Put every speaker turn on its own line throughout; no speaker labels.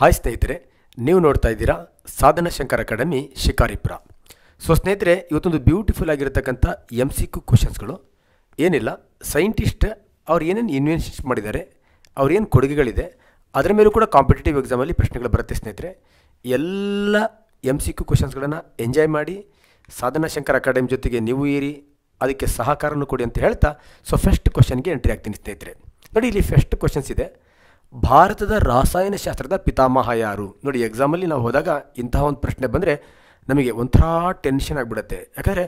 hi ಸ್ನೇಹಿತರೆ ನೀವು ನೋಡ್ತಾ ಇದ್ದೀರಾ ಸಾಧನ ಶಂಕರ್ ಅಕಾಡೆಮಿ ಶಿಕಾರಿಪುರ ಸೊ ಸ್ನೇಹಿತರೆ ಇವತ್ತೊಂದು ಬ್ಯೂಟಿಫುಲ್ ಆಗಿರತಕ್ಕಂಥ ಎಮ್ ಸಿ ಕ್ಯೂ ಕ್ವಶನ್ಸ್ಗಳು ಏನಿಲ್ಲ ಸೈಂಟಿಸ್ಟ್ ಅವ್ರು ಏನೇನು ಇನ್ವೆನ್ಷನ್ಸ್ ಮಾಡಿದ್ದಾರೆ ಅವ್ರೇನು ಕೊಡುಗೆಗಳಿದೆ ಅದರ ಮೇಲೂ ಕೂಡ ಕಾಂಪಿಟೇಟಿವ್ ಎಕ್ಸಾಮಲ್ಲಿ ಪ್ರಶ್ನೆಗಳು ಬರುತ್ತೆ ಸ್ನೇಹಿತರೆ ಎಲ್ಲ ಎಮ್ ಸಿ ಕ್ಯೂ ಕ್ವಶನ್ಸ್ಗಳನ್ನು ಎಂಜಾಯ್ ಮಾಡಿ ಸಾಧನ ಶಂಕರ್ ಅಕಾಡೆಮಿ ಜೊತೆಗೆ ನೀವು ಏರಿ ಅದಕ್ಕೆ ಸಹಕಾರನೂ ಕೊಡಿ ಅಂತ ಹೇಳ್ತಾ ಸೊ ಫಸ್ಟ್ ಕ್ವಶನ್ಗೆ ಎಂಟ್ರಿ ಆಗ್ತೀನಿ ಸ್ನೇಹಿತರೆ ನೋಡಿ ಇಲ್ಲಿ ಫಸ್ಟ್ ಕ್ವಶನ್ಸ್ ಇದೆ ಭಾರತದ ರಾಸಾಯನಶಾಸ್ತ್ರದ ಪಿತಾಮಹ ಯಾರು ನೋಡಿ ಎಕ್ಸಾಮಲ್ಲಿ ನಾವು ಹೋದಾಗ ಇಂತಹ ಒಂದು ಪ್ರಶ್ನೆ ಬಂದರೆ ನಮಗೆ ಒಂಥರ ಟೆನ್ಷನ್ ಆಗಿಬಿಡುತ್ತೆ ಯಾಕಂದರೆ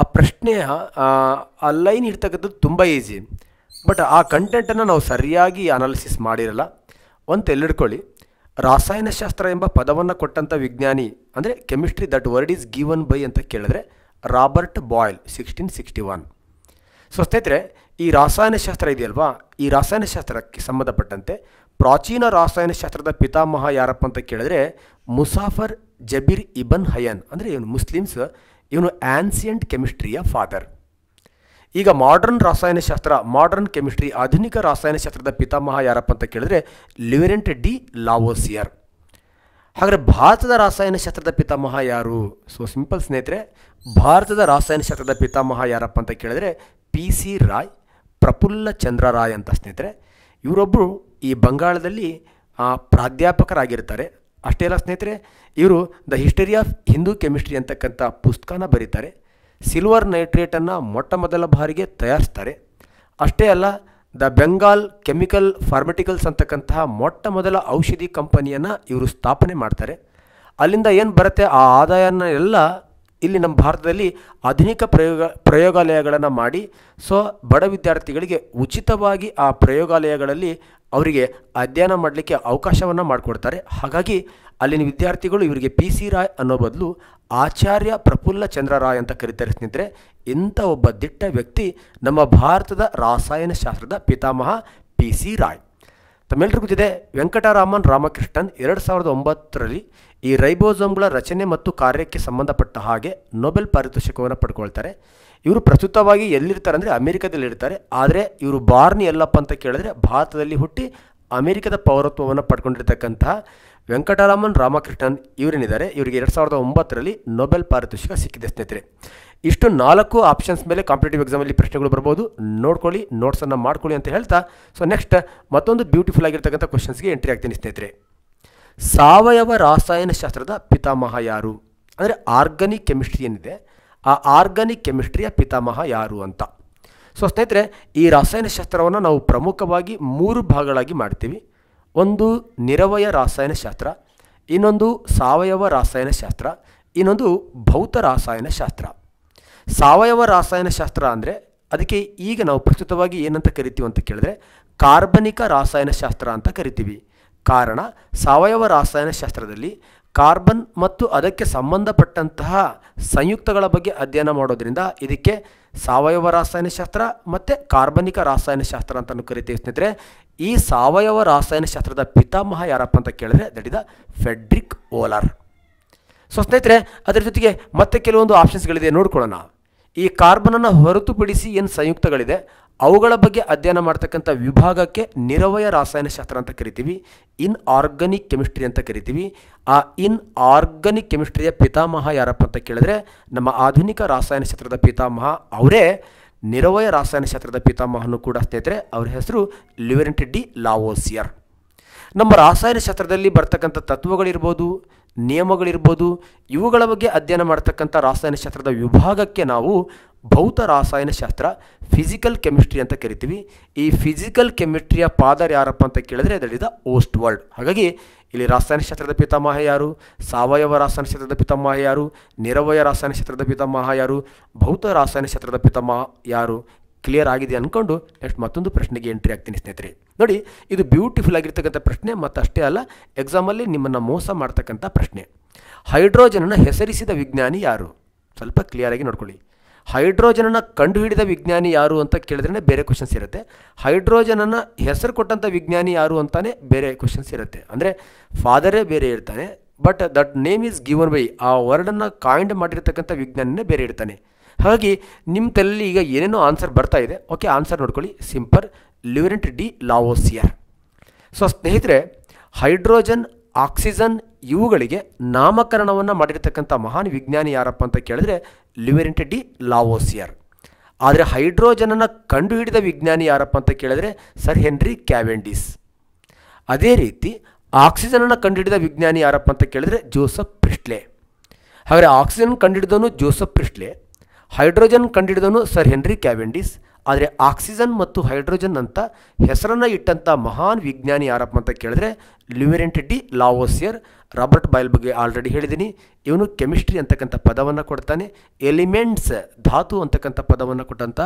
ಆ ಪ್ರಶ್ನೆಯ ಆ ಲೈನ್ ಇರ್ತಕ್ಕಂಥದ್ದು ತುಂಬ ಈಸಿ ಬಟ್ ಆ ಕಂಟೆಂಟನ್ನು ನಾವು ಸರಿಯಾಗಿ ಅನಾಲಿಸಿಸ್ ಮಾಡಿರಲ್ಲ ಒಂದು ತೆಲ್ಲಿಡ್ಕೊಳ್ಳಿ ರಾಸಾಯನಶಾಸ್ತ್ರ ಎಂಬ ಪದವನ್ನು ಕೊಟ್ಟಂಥ ವಿಜ್ಞಾನಿ ಅಂದರೆ chemistry that word is given by ಅಂತ ಕೇಳಿದ್ರೆ Robert Boyle sixteen sixty one so ಸ್ನೇಹಿತರೆ ಈ ರಾಸಾಯನಶಾಸ್ತ್ರ ಇದೆಯಲ್ವಾ ಈ ರಾಸಾಯನಶಾಸ್ತ್ರಕ್ಕೆ ಸಂಬಂಧಪಟ್ಟಂತೆ ಪ್ರಾಚೀನ ರಾಸಾಯನಶಾಸ್ತ್ರದ ಪಿತಾಮಹ ಯಾರಪ್ಪ ಅಂತ ಕೇಳಿದ್ರೆ ಮುಸಾಫರ್ ಜಬೀರ್ ಇಬನ್ ಹಯನ್ ಅಂದರೆ ಇವನು ಮುಸ್ಲಿಮ್ಸ್ ಇವನು ಆನ್ಸಿಯಂಟ್ ಕೆಮಿಸ್ಟ್ರಿಯ ಫಾದರ್ ಈಗ ಮಾಡರ್ನ್ ರಾಸಾಯನಶಾಸ್ತ್ರ ಮಾಡರ್ನ್ ಕೆಮಿಸ್ಟ್ರಿ ಆಧುನಿಕ ರಾಸಾಯನಶಾಸ್ತ್ರದ ಪಿತಾಮಹ ಯಾರಪ್ಪ ಅಂತ ಕೇಳಿದ್ರೆ ಲಿವರೆಂಟ್ ಡಿ ಲಾವೋಸಿಯರ್ ಹಾಗಾದರೆ ಭಾರತದ ರಾಸಾಯನಶಾಸ್ತ್ರದ ಪಿತಾಮಹ ಯಾರು ಸೊ ಸಿಂಪಲ್ ಸ್ನೇಹಿತರೆ ಭಾರತದ ರಾಸಾಯನಶಾಸ್ತ್ರದ ಪಿತಾಮಹ ಯಾರಪ್ಪ ಅಂತ ಕೇಳಿದ್ರೆ ಪಿ ಸಿ ರಾಯ್ ಪ್ರಫುಲ್ಲ ಚಂದ್ರ ರಾಯ್ ಅಂತ ಸ್ನೇಹಿತರೆ ಇವರೊಬ್ಬರು ಈ ಬಂಗಾಳದಲ್ಲಿ ಪ್ರಾಧ್ಯಾಪಕರಾಗಿರ್ತಾರೆ ಅಷ್ಟೇ ಅಲ್ಲ ಸ್ನೇಹಿತರೆ ಇವರು the history of Hindu chemistry ಅಂತಕ್ಕಂಥ ಪುಸ್ತಕನ ಬರೀತಾರೆ ಸಿಲ್ವರ್ ನೈಟ್ರೇಟನ್ನು ಮೊಟ್ಟ ಮೊದಲ ಬಾರಿಗೆ ತಯಾರಿಸ್ತಾರೆ ಅಷ್ಟೇ ಅಲ್ಲ ದ ಬೆಂಗಾಲ್ ಕೆಮಿಕಲ್ ಫಾರ್ಮೆಟಿಕಲ್ಸ್ ಅಂತಕ್ಕಂತಹ ಮೊಟ್ಟ ಮೊದಲ ಔಷಧಿ ಕಂಪನಿಯನ್ನು ಇವರು ಸ್ಥಾಪನೆ ಮಾಡ್ತಾರೆ ಅಲ್ಲಿಂದ ಏನು ಬರುತ್ತೆ ಆ ಆದಾಯನ ಎಲ್ಲ ಇಲ್ಲಿ ನಮ್ಮ ಭಾರತದಲ್ಲಿ ಆಧುನಿಕ ಪ್ರಯೋಗ ಪ್ರಯೋಗಾಲಯಗಳನ್ನು ಮಾಡಿ ಸೊ ಬಡ ವಿದ್ಯಾರ್ಥಿಗಳಿಗೆ ಉಚಿತವಾಗಿ ಆ ಪ್ರಯೋಗಾಲಯಗಳಲ್ಲಿ ಅವರಿಗೆ ಅಧ್ಯಯನ ಮಾಡಲಿಕ್ಕೆ ಅವಕಾಶವನ್ನು ಮಾಡಿಕೊಡ್ತಾರೆ ಹಾಗಾಗಿ ಅಲ್ಲಿನ ವಿದ್ಯಾರ್ಥಿಗಳು ಇವರಿಗೆ ಪಿ ಸಿ ರಾಯ್ ಅನ್ನೋ ಬದಲು ಆಚಾರ್ಯ ಪ್ರಫುಲ್ಲ ಚಂದ್ರ ರಾಯ್ ಅಂತ ಕರೀತಾರೆ ಸ್ನೇಹಿತರೆ ಇಂಥ ಒಬ್ಬ ದಿಟ್ಟ ವ್ಯಕ್ತಿ ನಮ್ಮ ಭಾರತದ ರಾಸಾಯನಶಾಸ್ತ್ರದ ಪಿತಾಮಹ ಪಿ ಸಿ ರಾಯ್ ತಮ್ಮೆಲ್ಲರಿಗೂ ಜೊತೆ ವೆಂಕಟರಾಮನ್ ರಾಮಕೃಷ್ಣನ್ ಎರಡು ಸಾವಿರದ ಒಂಬತ್ತರಲ್ಲಿ ಈ ರೈಬೋಸೋಮ್ಗಳ ರಚನೆ ಮತ್ತು ಕಾರ್ಯಕ್ಕೆ ಸಂಬಂಧಪಟ್ಟ ಹಾಗೆ ನೊಬೆಲ್ ಪಾರಿತೋಷಕವನ್ನು ಪಡ್ಕೊಳ್ತಾರೆ ಇವರು ಪ್ರಸ್ತುತವಾಗಿ ಎಲ್ಲಿರ್ತಾರೆ ಅಂದರೆ ಅಮೆರಿಕದಲ್ಲಿ ಇರ್ತಾರೆ ಆದರೆ ಇವರು ಬಾರ್ನಿ ಎಲ್ಲಪ್ಪ ಅಂತ ಕೇಳಿದ್ರೆ ಭಾರತದಲ್ಲಿ ಹುಟ್ಟಿ ಅಮೆರಿಕದ ಪೌರತ್ವವನ್ನು ಪಡ್ಕೊಂಡಿರ್ತಕ್ಕಂತಹ ವೆಂಕಟರಾಮನ್ ರಾಮಕೃಷ್ಣನ್ ಇವರೇನಿದ್ದಾರೆ ಇವರಿಗೆ ಎರಡು ಸಾವಿರದ ಒಂಬತ್ತರಲ್ಲಿ ನೊಬೆಲ್ ಪಾರಿತೋಷಕ ಸಿಕ್ಕಿದೆ ಸ್ನೇಹಿತರೆ ಇಷ್ಟು ನಾಲ್ಕು ಆಪ್ಷನ್ಸ್ ಮೇಲೆ ಕಾಂಪಿಟೇಟಿವ್ ಎಕ್ಸಾಮಲ್ಲಿ ಪ್ರಶ್ನೆಗಳು ಬರ್ಬೋದು ನೋಡ್ಕೊಳ್ಳಿ ನೋಟ್ಸನ್ನು ಮಾಡ್ಕೊಳ್ಳಿ ಅಂತ ಹೇಳ್ತಾ ಸೊ ನೆಕ್ಸ್ಟ್ ಮತ್ತೊಂದು ಬ್ಯೂಟಿಫುಲ್ ಆಗಿರ್ತಕ್ಕಂಥ ಕ್ವಶನ್ಸ್ಗೆ ಎಂಟ್ರಿ ಆಗ್ತೀನಿ ಸ್ನೇಹಿತರೆ ಸಾವಯವ ರಾಸಾಯನಶಾಸ್ತ್ರದ ಪಿತಾಮಹ ಯಾರು ಅಂದರೆ ಆರ್ಗಾನಿಕ್ ಕೆಮಿಸ್ಟ್ರಿ ಏನಿದೆ ಆ ಆರ್ಗಾನಿಕ್ ಕೆಮಿಸ್ಟ್ರಿಯ ಪಿತಾಮಹ ಯಾರು ಅಂತ ಸೊ ಸ್ನೇಹಿತರೆ ಈ ರಾಸಾಯನಶಾಸ್ತ್ರವನ್ನು ನಾವು ಪ್ರಮುಖವಾಗಿ ಮೂರು ಭಾಗಗಳಾಗಿ ಮಾಡ್ತೀವಿ ಒಂದು ನಿರವಯ ರಾಸಾಯನಶಾಸ್ತ್ರ ಇನ್ನೊಂದು ಸಾವಯವ ರಾಸಾಯನಶಾಸ್ತ್ರ ಇನ್ನೊಂದು ಭೌತ ರಾಸಾಯನಶಾಸ್ತ್ರ ಸಾವಯವ ರಾಸಾಯನಶಾಸ್ತ್ರ ಅಂದರೆ ಅದಕ್ಕೆ ಈಗ ನಾವು ಪ್ರಸ್ತುತವಾಗಿ ಏನಂತ ಕರಿತೀವಿ ಅಂತ ಕೇಳಿದ್ರೆ ಕಾರ್ಬನಿಕ ರಾಸಾಯನಶಾಸ್ತ್ರ ಅಂತ ಕರಿತೀವಿ ಕಾರಣ ಸಾವಯವ ರಾಸಾಯನಶಾಸ್ತ್ರದಲ್ಲಿ ಕಾರ್ಬನ್ ಮತ್ತು ಅದಕ್ಕೆ ಸಂಬಂಧಪಟ್ಟಂತಹ ಸಂಯುಕ್ತಗಳ ಬಗ್ಗೆ ಅಧ್ಯಯನ ಮಾಡೋದ್ರಿಂದ ಇದಕ್ಕೆ ಸಾವಯವ ರಾಸಾಯನಶಾಸ್ತ್ರ ಮತ್ತು ಕಾರ್ಬನಿಕ ರಾಸಾಯನಶಾಸ್ತ್ರ ಅಂತಲೂ ಕರಿತೀವಿ ಸ್ನೇಹಿತರೆ ಈ ಸಾವಯವ ರಾಸಾಯನಶಾಸ್ತ್ರದ ಪಿತಾಮಹ ಯಾರಪ್ಪ ಅಂತ ಕೇಳಿದ್ರೆ ದಡಿದ ಫೆಡ್ರಿಕ್ ಓಲಾರ್ ಸೊ ಸ್ನೇಹಿತರೆ ಅದರ ಜೊತೆಗೆ ಮತ್ತೆ ಕೆಲವೊಂದು ಆಪ್ಷನ್ಸ್ಗಳಿದೆ ನೋಡ್ಕೊಳ್ಳೋಣ ಈ ಕಾರ್ಬನನ್ನು ಹೊರತುಪಡಿಸಿ ಏನು ಸಂಯುಕ್ತಗಳಿದೆ ಅವುಗಳ ಬಗ್ಗೆ ಅಧ್ಯಯನ ಮಾಡ್ತಕ್ಕಂಥ ವಿಭಾಗಕ್ಕೆ ನಿರವಯ ರಾಸಾಯನಶಾಸ್ತ್ರ ಅಂತ ಕರಿತೀವಿ ಇನ್ ಆರ್ಗನಿಕ್ ಕೆಮಿಸ್ಟ್ರಿ ಅಂತ ಕರಿತೀವಿ ಆ ಇನ್ ಆರ್ಗನಿಕ್ ಕೆಮಿಸ್ಟ್ರಿಯ ಪಿತಾಮಹ ಯಾರಪ್ಪ ಅಂತ ಕೇಳಿದ್ರೆ ನಮ್ಮ ಆಧುನಿಕ ರಾಸಾಯನಶಾಸ್ತ್ರದ ಪಿತಾಮಹ ಅವರೇ ನಿರವಯ ರಾಸಾಯನಶಾಸ್ತ್ರದ ಪಿತಾಮಹನು ಕೂಡ ಸ್ನೇಹಿತರೆ ಅವರ ಹೆಸರು ಲಿವರೆಂಟ್ ಡಿ ಲಾವೋಸಿಯರ್ ನಮ್ಮ ರಾಸಾಯನಶಾಸ್ತ್ರದಲ್ಲಿ ಬರ್ತಕ್ಕಂಥ ತತ್ವಗಳಿರ್ಬೋದು ನಿಯಮಗಳಿರ್ಬೋದು ಇವುಗಳ ಬಗ್ಗೆ ಅಧ್ಯಯನ ಮಾಡ್ತಕ್ಕಂಥ ರಾಸಾಯನಶಾಸ್ತ್ರದ ವಿಭಾಗಕ್ಕೆ ನಾವು ಭೌತ ರಾಸಾಯನಶಾಸ್ತ್ರ ಫಿಸಿಕಲ್ ಕೆಮಿಸ್ಟ್ರಿ ಅಂತ ಕರಿತೀವಿ ಈ ಫಿಸಿಕಲ್ ಕೆಮಿಸ್ಟ್ರಿಯ ಪಾದರ್ ಯಾರಪ್ಪ ಅಂತ ಕೇಳಿದ್ರೆ ದ ಓಸ್ಟ್ ವರ್ಲ್ಡ್ ಹಾಗಾಗಿ ಇಲ್ಲಿ ಶಾಸ್ತ್ರದ ಪಿತಾಮಹ ಯಾರು ಸಾವಯವ ರಾಸಾಯನಶಾಸ್ತ್ರದ ಪಿತಾಮಹ ಯಾರು ನಿರವಯ ಶಾಸ್ತ್ರದ ಪಿತಾಮಹ ಯಾರು ಭೌತ ರಾಸಾಯನಶಾಸ್ತ್ರದ ಪಿತಾಮಹ ಯಾರು ಕ್ಲಿಯರ್ ಆಗಿದೆ ಅಂದ್ಕೊಂಡು ನೆಕ್ಸ್ಟ್ ಮತ್ತೊಂದು ಪ್ರಶ್ನೆಗೆ ಎಂಟ್ರಿ ಆಗ್ತೀನಿ ಸ್ನೇಹಿತರೆ ನೋಡಿ ಇದು ಬ್ಯೂಟಿಫುಲ್ ಆಗಿರ್ತಕ್ಕಂಥ ಪ್ರಶ್ನೆ ಮತ್ತು ಅಷ್ಟೇ ಅಲ್ಲ ಎಕ್ಸಾಮಲ್ಲಿ ನಿಮ್ಮನ್ನು ಮೋಸ ಮಾಡ್ತಕ್ಕಂಥ ಪ್ರಶ್ನೆ ಹೈಡ್ರೋಜನನ್ನು ಹೆಸರಿಸಿದ ವಿಜ್ಞಾನಿ ಯಾರು ಸ್ವಲ್ಪ ಕ್ಲಿಯರಾಗಿ ನೋಡ್ಕೊಳ್ಳಿ ಹೈಡ್ರೋಜನನ್ನು ಕಂಡುಹಿಡಿದ ವಿಜ್ಞಾನಿ ಯಾರು ಅಂತ ಕೇಳಿದ್ರೆ ಬೇರೆ ಕ್ವಶನ್ಸ್ ಇರುತ್ತೆ ಹೈಡ್ರೋಜನನ್ನು ಹೆಸರು ಕೊಟ್ಟಂಥ ವಿಜ್ಞಾನಿ ಯಾರು ಅಂತಲೇ ಬೇರೆ ಕ್ವಶನ್ಸ್ ಇರುತ್ತೆ ಅಂದರೆ ಫಾದರೇ ಬೇರೆ ಇರ್ತಾನೆ but that name is given by ಆ ವರ್ಡನ್ನು ಕಾಯಿಂಡ್ ಮಾಡಿರ್ತಕ್ಕಂಥ ವಿಜ್ಞಾನಿನೇ ಬೇರೆ ಇರ್ತಾನೆ ಹಾಗಾಗಿ ನಿಮ್ಮ ತಲೆಯಲ್ಲಿ ಈಗ ಏನೇನೋ ಆನ್ಸರ್ ಬರ್ತಾ ಇದೆ ಓಕೆ ಆನ್ಸರ್ ನೋಡ್ಕೊಳ್ಳಿ simple Laurent de Lavoisier so ಸ್ನೇಹಿತರೆ ಹೈಡ್ರೋಜನ್ ಆಕ್ಸಿಜನ್ ಇವುಗಳಿಗೆ ನಾಮಕರಣವನ್ನು ಮಾಡಿರ್ತಕ್ಕಂಥ ಮಹಾನ್ ವಿಜ್ಞಾನಿ ಯಾರಪ್ಪ ಅಂತ ಕೇಳಿದ್ರೆ ಲಿವರಿಂಟೆ ಡಿ ಲಾವೋಸಿಯರ್ ಆದರೆ ಹೈಡ್ರೋಜನನ್ನು ಕಂಡುಹಿಡಿದ ವಿಜ್ಞಾನಿ ಯಾರಪ್ಪ ಅಂತ ಕೇಳಿದ್ರೆ ಸರ್ ಹೆನ್ರಿ ಕ್ಯಾವೆಂಡಿಸ್ ಅದೇ ರೀತಿ ಆಕ್ಸಿಜನನ್ನು ಕಂಡುಹಿಡಿದ ವಿಜ್ಞಾನಿ ಯಾರಪ್ಪ ಅಂತ ಕೇಳಿದ್ರೆ ಜೋಸಫ್ ಪ್ರಿಸ್ಟ್ಲೆ ಹಾಗಾದರೆ ಆಕ್ಸಿಜನ್ ಕಂಡುಹಿಡಿದವನು ಜೋಸಫ್ ಪ್ರಿಸ್ಟ್ಲೆ ಹೈಡ್ರೋಜನ್ ಕಂಡುಹಿಡಿದವನು ಸರ್ ಹೆನ್ರಿ ಕ್ಯಾವೆಂಡಿಸ್ ಆದರೆ ಆಕ್ಸಿಜನ್ ಮತ್ತು ಹೈಡ್ರೋಜನ್ ಅಂತ ಹೆಸರನ್ನು ಇಟ್ಟಂಥ ಮಹಾನ್ ವಿಜ್ಞಾನಿ ಯಾರಪ್ಪ ಅಂತ ಕೇಳಿದ್ರೆ Laurent de Lavoisier Robert Boyle ಬಗ್ಗೆ ಆಲ್ರೆಡಿ ಹೇಳಿದ್ದೀನಿ ಇವನು ಕೆಮಿಸ್ಟ್ರಿ ಅಂತಕ್ಕಂಥ ಪದವನ್ನು ಕೊಡ್ತಾನೆ ಎಲಿಮೆಂಟ್ಸ್ ಧಾತು ಅಂತಕ್ಕಂಥ ಪದವನ್ನು ಕೊಟ್ಟಂಥ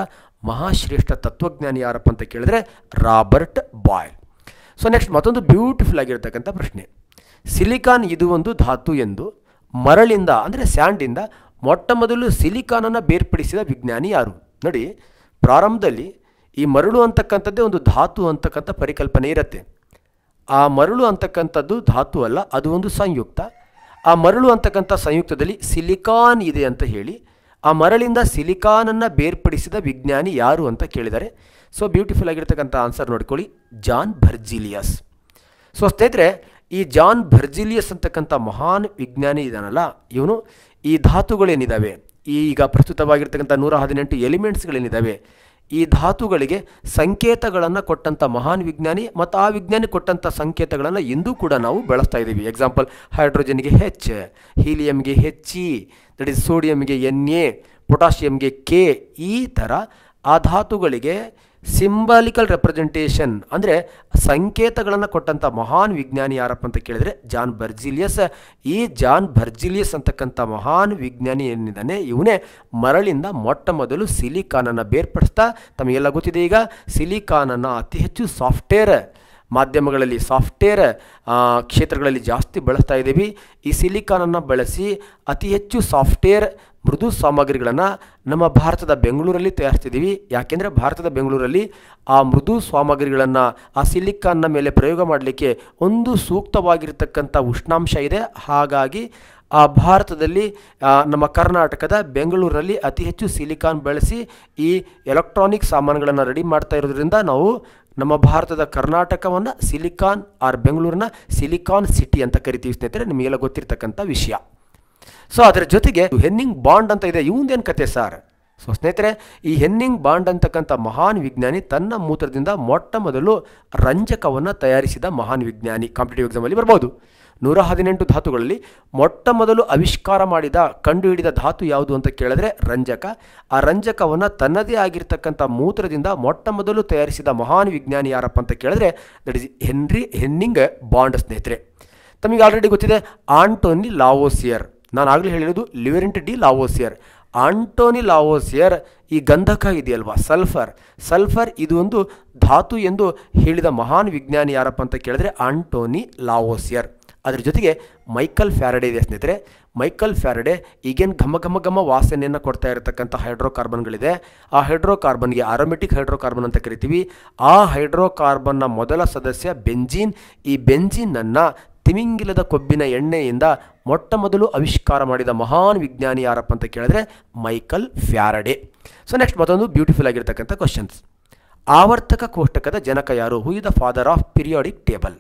ಮಹಾಶ್ರೇಷ್ಠ ತತ್ವಜ್ಞಾನಿ ಯಾರಪ್ಪ ಅಂತ ಕೇಳಿದ್ರೆ ರಾಬರ್ಟ್ ಬಾಯ್ಲ್ ಸೊ ನೆಕ್ಸ್ಟ್ ಮತ್ತೊಂದು ಬ್ಯೂಟಿಫುಲ್ ಆಗಿರ್ತಕ್ಕಂಥ ಪ್ರಶ್ನೆ ಸಿಲಿಕಾನ್ ಇದು ಒಂದು ಧಾತು ಎಂದು ಮರಳಿಂದ ಅಂದರೆ ಸ್ಯಾಂಡಿಂದ ಮೊಟ್ಟ ಮೊದಲು ಸಿಲಿಕಾನನ್ನು ಬೇರ್ಪಡಿಸಿದ ವಿಜ್ಞಾನಿ ಯಾರು ನೋಡಿ ಪ್ರಾರಂಭದಲ್ಲಿ ಈ ಮರಳು ಅಂತಕ್ಕಂಥದ್ದೇ ಒಂದು ಧಾತು ಅಂತಕ್ಕಂಥ ಪರಿಕಲ್ಪನೆ ಇರುತ್ತೆ ಆ ಮರಳು ಅಂತಕ್ಕಂಥದ್ದು ಧಾತು ಅಲ್ಲ ಅದು ಒಂದು ಸಂಯುಕ್ತ ಆ ಮರಳು ಅಂತಕ್ಕಂಥ ಸಂಯುಕ್ತದಲ್ಲಿ ಸಿಲಿಕಾನ್ ಇದೆ ಅಂತ ಹೇಳಿ ಆ ಮರಳಿಂದ ಸಿಲಿಕಾನನ್ನು ಬೇರ್ಪಡಿಸಿದ ವಿಜ್ಞಾನಿ ಯಾರು ಅಂತ ಕೇಳಿದ್ದಾರೆ ಸೊ ಬ್ಯೂಟಿಫುಲ್ ಆಗಿರ್ತಕ್ಕಂಥ ಆನ್ಸರ್ ನೋಡ್ಕೊಳ್ಳಿ ಜಾನ್ ಭರ್ಜಿಲಿಯಸ್ ಸೊ ಸ್ನೇಹಿತರೆ ಈ ಜಾನ್ ಭರ್ಜಿಲಿಯಸ್ ಅಂತಕ್ಕಂಥ ಮಹಾನ್ ವಿಜ್ಞಾನಿ ಇದಾನಲ್ಲ ಇವನು ಈ ಧಾತುಗಳೇನಿದ್ದಾವೆ ಈಗ ಪ್ರಸ್ತುತವಾಗಿರ್ತಕ್ಕಂಥ ನೂರ ಹದಿನೆಂಟು ಎಲಿಮೆಂಟ್ಸ್ಗಳೇನಿದ್ದಾವೆ ಈ ಧಾತುಗಳಿಗೆ ಸಂಕೇತಗಳನ್ನು ಕೊಟ್ಟಂಥ ಮಹಾನ್ ವಿಜ್ಞಾನಿ ಮತ್ತು ಆ ವಿಜ್ಞಾನಿ ಕೊಟ್ಟಂಥ ಸಂಕೇತಗಳನ್ನು ಇಂದೂ ಕೂಡ ನಾವು ಬಳಸ್ತಾ ಇದ್ದೀವಿ ಎಕ್ಸಾಂಪಲ್ ಹೈಡ್ರೋಜನ್ಗೆ ಹೆಚ್ ಹೀಲಿಯಮ್ಗೆ ಹೆಚ್ಚಿ ಇ ದಟ್ ಈಸ್ ಸೋಡಿಯಮ್ಗೆ ಎನ್ ಎ ಪೊಟ್ಯಾಷಿಯಮ್ಗೆ ಕೆ ಈ ಥರ ಆ ಧಾತುಗಳಿಗೆ ಸಿಂಬಾಲಿಕಲ್ ರೆಪ್ರೆಸೆಂಟೇಷನ್ ಅಂದರೆ ಸಂಕೇತಗಳನ್ನು ಕೊಟ್ಟಂಥ ಮಹಾನ್ ವಿಜ್ಞಾನಿ ಯಾರಪ್ಪ ಅಂತ ಕೇಳಿದರೆ ಜಾನ್ ಬರ್ಜಿಲಿಯಸ್ ಈ ಜಾನ್ ಬರ್ಜಿಲಿಯಸ್ ಅಂತಕ್ಕಂಥ ಮಹಾನ್ ವಿಜ್ಞಾನಿ ಏನಿದ್ದಾನೆ ಇವನೇ ಮರಳಿಂದ ಮೊಟ್ಟ ಮೊದಲು ಸಿಲಿಕಾನನ್ನು ಬೇರ್ಪಡಿಸ್ತಾ ತಮಗೆಲ್ಲ ಗೊತ್ತಿದೆ ಈಗ ಸಿಲಿಕಾನನ್ನು ಅತಿ ಹೆಚ್ಚು ಸಾಫ್ಟ್ವೇರ್ ಮಾಧ್ಯಮಗಳಲ್ಲಿ ಸಾಫ್ಟ್ವೇರ್ ಕ್ಷೇತ್ರಗಳಲ್ಲಿ ಜಾಸ್ತಿ ಬಳಸ್ತಾ ಇದ್ದೀವಿ ಈ ಸಿಲಿಕಾನನ್ನು ಬಳಸಿ ಅತಿ ಹೆಚ್ಚು ಸಾಫ್ಟ್ವೇರ್ ಮೃದು ಸಾಮಗ್ರಿಗಳನ್ನು ನಮ್ಮ ಭಾರತದ ಬೆಂಗಳೂರಲ್ಲಿ ತಯಾರಿಸ್ತಿದ್ದೀವಿ ಯಾಕೆಂದರೆ ಭಾರತದ ಬೆಂಗಳೂರಲ್ಲಿ ಆ ಮೃದು ಸಾಮಗ್ರಿಗಳನ್ನು ಆ ಸಿಲಿಕಾನ್ನ ಮೇಲೆ ಪ್ರಯೋಗ ಮಾಡಲಿಕ್ಕೆ ಒಂದು ಸೂಕ್ತವಾಗಿರತಕ್ಕಂಥ ಉಷ್ಣಾಂಶ ಇದೆ ಹಾಗಾಗಿ ಆ ಭಾರತದಲ್ಲಿ ನಮ್ಮ ಕರ್ನಾಟಕದ ಬೆಂಗಳೂರಲ್ಲಿ ಅತಿ ಹೆಚ್ಚು ಸಿಲಿಕಾನ್ ಬಳಸಿ ಈ ಎಲೆಕ್ಟ್ರಾನಿಕ್ ಸಾಮಾನುಗಳನ್ನು ರೆಡಿ ಮಾಡ್ತಾ ಇರೋದ್ರಿಂದ ನಾವು ನಮ್ಮ ಭಾರತದ ಕರ್ನಾಟಕವನ್ನು ಸಿಲಿಕಾನ್ ಆರ್ ಬೆಂಗಳೂರಿನ ಸಿಲಿಕಾನ್ ಸಿಟಿ ಅಂತ ಕರಿತೀವಿ ಸ್ನೇಹಿತರೆ ನಿಮಗೆಲ್ಲ ಗೊತ್ತಿರತಕ್ಕಂಥ ವಿಷಯ ಸೊ ಅದರ ಜೊತೆಗೆ ಹೆನ್ನಿಂಗ್ ಬಾಂಡ್ ಅಂತ ಇದೆ ಇವಂದೇನು ಕತೆ ಸರ್ ಸೊ ಸ್ನೇಹಿತರೆ ಈ ಹೆನ್ನಿಂಗ್ ಬಾಂಡ್ ಅಂತಕ್ಕಂಥ ಮಹಾನ್ ವಿಜ್ಞಾನಿ ತನ್ನ ಮೂತ್ರದಿಂದ ಮೊಟ್ಟ ಮೊದಲು ರಂಜಕವನ್ನು ತಯಾರಿಸಿದ ಮಹಾನ್ ವಿಜ್ಞಾನಿ ಕಾಂಪಿಟೇಟಿವ್ ಎಕ್ಸಾಮಲ್ಲಿ ಬರ್ಬೋದು ನೂರ ಹದಿನೆಂಟು ಧಾತುಗಳಲ್ಲಿ ಮೊಟ್ಟ ಮೊದಲು ಆವಿಷ್ಕಾರ ಮಾಡಿದ ಕಂಡುಹಿಡಿದ ಧಾತು ಯಾವುದು ಅಂತ ಕೇಳಿದ್ರೆ ರಂಜಕ ಆ ರಂಜಕವನ್ನು ತನ್ನದೇ ಆಗಿರ್ತಕ್ಕಂಥ ಮೂತ್ರದಿಂದ ಮೊಟ್ಟ ಮೊದಲು ತಯಾರಿಸಿದ ಮಹಾನ್ ವಿಜ್ಞಾನಿ ಯಾರಪ್ಪ ಅಂತ ಕೇಳಿದ್ರೆ that is Henry Hennig Brand ಸ್ನೇಹಿತರೆ ತಮಗೆ ಆಲ್ರೆಡಿ ಗೊತ್ತಿದೆ ಆಂಟೋನಿ ಲಾವೋಸಿಯರ್ ನಾನು ಆಗಲೇ ಹೇಳಿರೋದು ಲಿವರೆಂಟ್ ಡಿ ಲಾವೋಸಿಯರ್ ಆಂಟೋನಿ ಲಾವೋಸಿಯರ್ ಈ ಗಂಧಕ ಇದೆಯಲ್ವಾ ಸಲ್ಫರ್ ಸಲ್ಫರ್ ಇದು ಒಂದು ಧಾತು ಎಂದು ಹೇಳಿದ ಮಹಾನ್ ವಿಜ್ಞಾನಿ ಯಾರಪ್ಪ ಅಂತ ಕೇಳಿದ್ರೆ ಆಂಟೋನಿ ಲಾವೋಸಿಯರ್ ಅದ್ರ ಜೊತೆಗೆ ಮೈಕಲ್ ಫ್ಯಾರಡೆ ಇದೆ ಸ್ನೇಹಿತರೆ ಮೈಕಲ್ ಫ್ಯಾರಡೆ ಈಗೇನು ಘಮ ಘಮ ಘಮ ವಾಸನೆಯನ್ನು ಕೊಡ್ತಾ ಇರತಕ್ಕಂಥ ಹೈಡ್ರೋಕಾರ್ಬನ್ಗಳಿದೆ ಆ ಹೈಡ್ರೋಕಾರ್ಬನ್ಗೆ ಆರೋಮೆಟಿಕ್ ಹೈಡ್ರೋಕಾರ್ಬನ್ ಅಂತ ಕರಿತೀವಿ ಆ ಹೈಡ್ರೋಕಾರ್ಬನ್ನ ಮೊದಲ ಸದಸ್ಯ ಬೆಂಜೀನ್ ಈ ಬೆಂಜೀನನ್ನು ತಿಮಿಂಗಿಲದ ಕೊಬ್ಬಿನ ಎಣ್ಣೆಯಿಂದ ಮೊಟ್ಟ ಮೊದಲು ಆವಿಷ್ಕಾರ ಮಾಡಿದ ಮಹಾನ್ ವಿಜ್ಞಾನಿ ಯಾರಪ್ಪ ಅಂತ ಕೇಳಿದ್ರೆ ಮೈಕಲ್ ಫ್ಯಾರಡೆ ಸೊ ನೆಕ್ಸ್ಟ್ ಮತ್ತೊಂದು ಬ್ಯೂಟಿಫುಲ್ ಆಗಿರ್ತಕ್ಕಂಥ ಕ್ವಶನ್ಸ್ ಆವರ್ತಕ ಕೋಷ್ಟಕದ ಜನಕ ಯಾರು who is the father of periodic table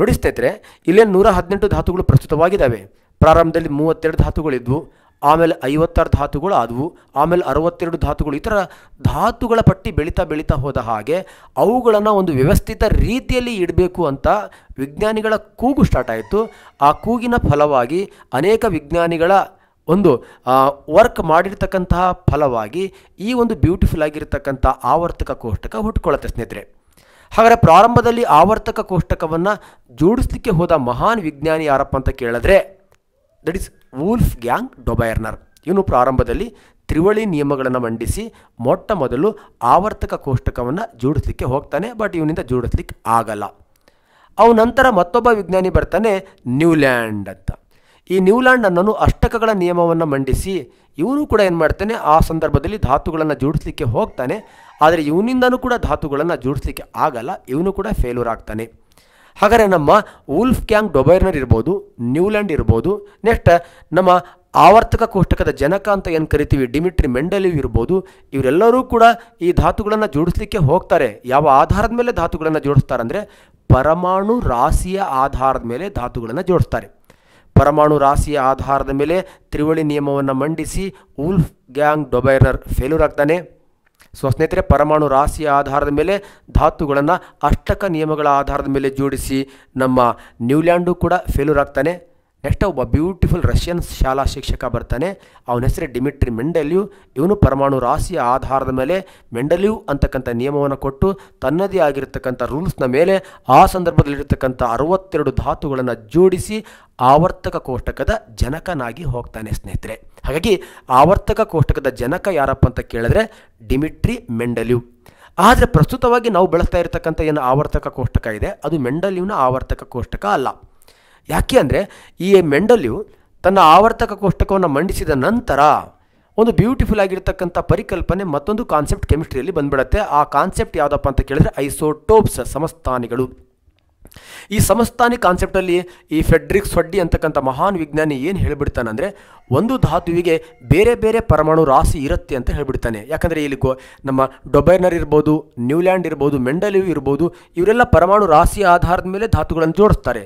ನೋಡಿ ಸ್ನೇಹಿತರೆ ಇಲ್ಲೇನು ನೂರ ಹದಿನೆಂಟು ಧಾತುಗಳು ಪ್ರಸ್ತುತವಾಗಿದ್ದಾವೆ ಪ್ರಾರಂಭದಲ್ಲಿ ಮೂವತ್ತೆರಡು ಧಾತುಗಳಿದ್ವು ಆಮೇಲೆ ಐವತ್ತಾರು ಧಾತುಗಳು ಆದವು ಆಮೇಲೆ ಅರವತ್ತೆರಡು ಧಾತುಗಳು ಈ ಥರ ಧಾತುಗಳ ಪಟ್ಟಿ ಬೆಳೀತಾ ಬೆಳೀತಾ ಹೋದ ಹಾಗೆ ಅವುಗಳನ್ನು ಒಂದು ವ್ಯವಸ್ಥಿತ ರೀತಿಯಲ್ಲಿ ಇಡಬೇಕು ಅಂತ ವಿಜ್ಞಾನಿಗಳ ಕೂಗು ಸ್ಟಾರ್ಟ್ ಆಯಿತು ಆ ಕೂಗಿನ ಫಲವಾಗಿ ಅನೇಕ ವಿಜ್ಞಾನಿಗಳ ಒಂದು ವರ್ಕ್ ಮಾಡಿರ್ತಕ್ಕಂತಹ ಫಲವಾಗಿ ಈ ಒಂದು ಬ್ಯೂಟಿಫುಲ್ ಆಗಿರತಕ್ಕಂಥ ಆವರ್ತಕ ಕೋಷ್ಟಕ ಹುಟ್ಕೊಳ್ಳುತ್ತೆ ಸ್ನೇಹಿತರೆ ಹಾಗಾದರೆ ಪ್ರಾರಂಭದಲ್ಲಿ ಆವರ್ತಕ ಕೋಷ್ಟಕವನ್ನು ಜೋಡಿಸಲಿಕ್ಕೆ ಹೋದ ಮಹಾನ್ ವಿಜ್ಞಾನಿ ಯಾರಪ್ಪ ಅಂತ ಕೇಳಿದ್ರೆ that is Wolfgang Dobereiner ಇವನು ಪ್ರಾರಂಭದಲ್ಲಿ ತ್ರಿವಳಿ ನಿಯಮಗಳನ್ನು ಮಂಡಿಸಿ ಮೊಟ್ಟ ಮೊದಲು ಆವರ್ತಕ ಕೋಷ್ಟಕವನ್ನು ಜೋಡಿಸ್ಲಿಕ್ಕೆ ಹೋಗ್ತಾನೆ ಬಟ್ ಇವನಿಂದ ಜೋಡಿಸ್ಲಿಕ್ಕೆ ಆಗಲ್ಲ ಅವು ನಂತರ ಮತ್ತೊಬ್ಬ ವಿಜ್ಞಾನಿ ಬರ್ತಾನೆ ನ್ಯೂಲ್ಯಾಂಡ್ ಅಂತ ಈ ನ್ಯೂಲ್ಯಾಂಡ್ ಅನ್ನೋನು ಅಷ್ಟಕಗಳ ನಿಯಮವನ್ನು ಮಂಡಿಸಿ ಇವನು ಕೂಡ ಏನು ಮಾಡ್ತಾನೆ ಆ ಸಂದರ್ಭದಲ್ಲಿ ಧಾತುಗಳನ್ನು ಜೋಡಿಸ್ಲಿಕ್ಕೆ ಹೋಗ್ತಾನೆ ಆದರೆ ಇವನಿಂದನೂ ಕೂಡ ಧಾತುಗಳನ್ನು ಜೋಡಿಸ್ಲಿಕ್ಕೆ ಆಗಲ್ಲ ಇವನು ಕೂಡ ಫೇಲ್ಯೂರ್ ಆಗ್ತಾನೆ ಹಾಗಾದರೆ ನಮ್ಮ ಉಲ್ಫ್ ಕ್ಯಾಂಗ್ ಡೊಬೈರ್ನರ್ ಇರ್ಬೋದು ನ್ಯೂಲ್ಯಾಂಡ್ ಇರ್ಬೋದು ನೆಕ್ಸ್ಟ್ ನಮ್ಮ ಆವರ್ತಕ ಕೋಷ್ಟಕದ ಜನಕ ಅಂತ ಏನು ಕರಿತೀವಿ ಡಿಮಿಟ್ರಿ ಮೆಂಡಲಿವ್ ಇರ್ಬೋದು ಇವರೆಲ್ಲರೂ ಕೂಡ ಈ ಧಾತುಗಳನ್ನು ಜೋಡಿಸ್ಲಿಕ್ಕೆ ಹೋಗ್ತಾರೆ ಯಾವ ಆಧಾರದ ಮೇಲೆ ಧಾತುಗಳನ್ನು ಜೋಡಿಸ್ತಾರೆ ಅಂದರೆ ಪರಮಾಣು ರಾಶಿಯ ಆಧಾರದ ಮೇಲೆ ಧಾತುಗಳನ್ನು ಜೋಡಿಸ್ತಾರೆ ಪರಮಾಣು ರಾಶಿಯ ಆಧಾರದ ಮೇಲೆ ತ್ರಿವಳಿ ನಿಯಮವನ್ನು ಮಂಡಿಸಿ ಉಲ್ಫ್ ಗ್ಯಾಂಗ್ ಡೊಬೈರರ್ ಫೇಲ್ಯೂರ್ ಆಗ್ತಾನೆ ಸೊ ಸ್ನೇಹಿತರೆ ಪರಮಾಣು ರಾಶಿಯ ಆಧಾರದ ಮೇಲೆ ಧಾತುಗಳನ್ನು ಅಷ್ಟಕ ನಿಯಮಗಳ ಆಧಾರದ ಮೇಲೆ ಜೋಡಿಸಿ ನಮ್ಮ ನ್ಯೂಲ್ಯಾಂಡು ಕೂಡ ಫೇಲ್ಯೂರ್ ಆಗ್ತಾನೆ ನೆಕ್ಸ್ಟ್ ಒಬ್ಬ ಬ್ಯೂಟಿಫುಲ್ ರಷ್ಯನ್ ಶಾಲಾ ಶಿಕ್ಷಕ ಬರ್ತಾನೆ ಅವನ ಹೆಸರು ಡಿಮಿಟ್ರಿ ಮೆಂಡಲ್ಯೂ ಇವನು ಪರಮಾಣು ರಾಶಿಯ ಆಧಾರದ ಮೇಲೆ ಮೆಂಡಲ್ಯೂ ಅಂತಕ್ಕಂಥ ನಿಯಮವನ್ನು ಕೊಟ್ಟು ತನ್ನದೇ ಆಗಿರತಕ್ಕಂಥ ರೂಲ್ಸ್ನ ಮೇಲೆ ಆ ಸಂದರ್ಭದಲ್ಲಿರತಕ್ಕಂಥ ಅರವತ್ತೆರಡು ಧಾತುಗಳನ್ನು ಜೋಡಿಸಿ ಆವರ್ತಕ ಕೋಷ್ಟಕದ ಜನಕನಾಗಿ ಹೋಗ್ತಾನೆ ಸ್ನೇಹಿತರೆ ಹಾಗಾಗಿ ಆವರ್ತಕ ಕೋಷ್ಟಕದ ಜನಕ ಯಾರಪ್ಪ ಅಂತ ಕೇಳಿದ್ರೆ ಡಿಮಿಟ್ರಿ ಮೆಂಡಲ್ಯೂ ಆದರೆ ಪ್ರಸ್ತುತವಾಗಿ ನಾವು ಬಳಸ್ತಾ ಇರತಕ್ಕಂಥ ಏನು ಆವರ್ತಕ ಕೋಷ್ಟಕ ಇದೆ ಅದು ಮೆಂಡಲ್ಯೂನ ಆವರ್ತಕ ಕೋಷ್ಟಕ ಅಲ್ಲ ಯಾಕೆ ಅಂದರೆ ಈ ಮೆಂಡಲ್ಯು ತನ್ನ ಆವರ್ತಕ ಕೋಷ್ಟಕವನ್ನು ಮಂಡಿಸಿದ ನಂತರ ಒಂದು ಬ್ಯೂಟಿಫುಲ್ ಆಗಿರ್ತಕ್ಕಂಥ ಪರಿಕಲ್ಪನೆ ಮತ್ತೊಂದು ಕಾನ್ಸೆಪ್ಟ್ ಕೆಮಿಸ್ಟ್ರಿಯಲ್ಲಿ ಬಂದ್ಬಿಡುತ್ತೆ ಆ ಕಾನ್ಸೆಪ್ಟ್ ಯಾವುದಪ್ಪ ಅಂತ ಕೇಳಿದ್ರೆ ಐಸೋಟೋಪ್ಸ್ ಸಮಸ್ಥಾನಿಗಳು ಈ ಸಮಸ್ಥಾನಿ ಕಾನ್ಸೆಪ್ಟಲ್ಲಿ ಈ ಫೆಡ್ರಿಕ್ ಸೊಡ್ಡಿ ಅಂತಕ್ಕಂಥ ಮಹಾನ್ ವಿಜ್ಞಾನಿ ಏನು ಅಂದರೆ ಒಂದು ಧಾತುವಿಗೆ ಬೇರೆ ಬೇರೆ ಪರಮಾಣು ರಾಶಿ ಇರುತ್ತೆ ಅಂತ ಹೇಳಿಬಿಡ್ತಾನೆ ಯಾಕಂದರೆ ಇಲ್ಲಿ ಗೋ ನಮ್ಮ ಡೊಬೈನರ್ ಇರ್ಬೋದು ನ್ಯೂಲ್ಯಾಂಡ್ ಇರ್ಬೋದು ಮೆಂಡಲಿವ್ ಇರ್ಬೋದು ಇವರೆಲ್ಲ ಪರಮಾಣು ರಾಶಿ ಆಧಾರದ ಮೇಲೆ ಧಾತುಗಳನ್ನು ಜೋಡಿಸ್ತಾರೆ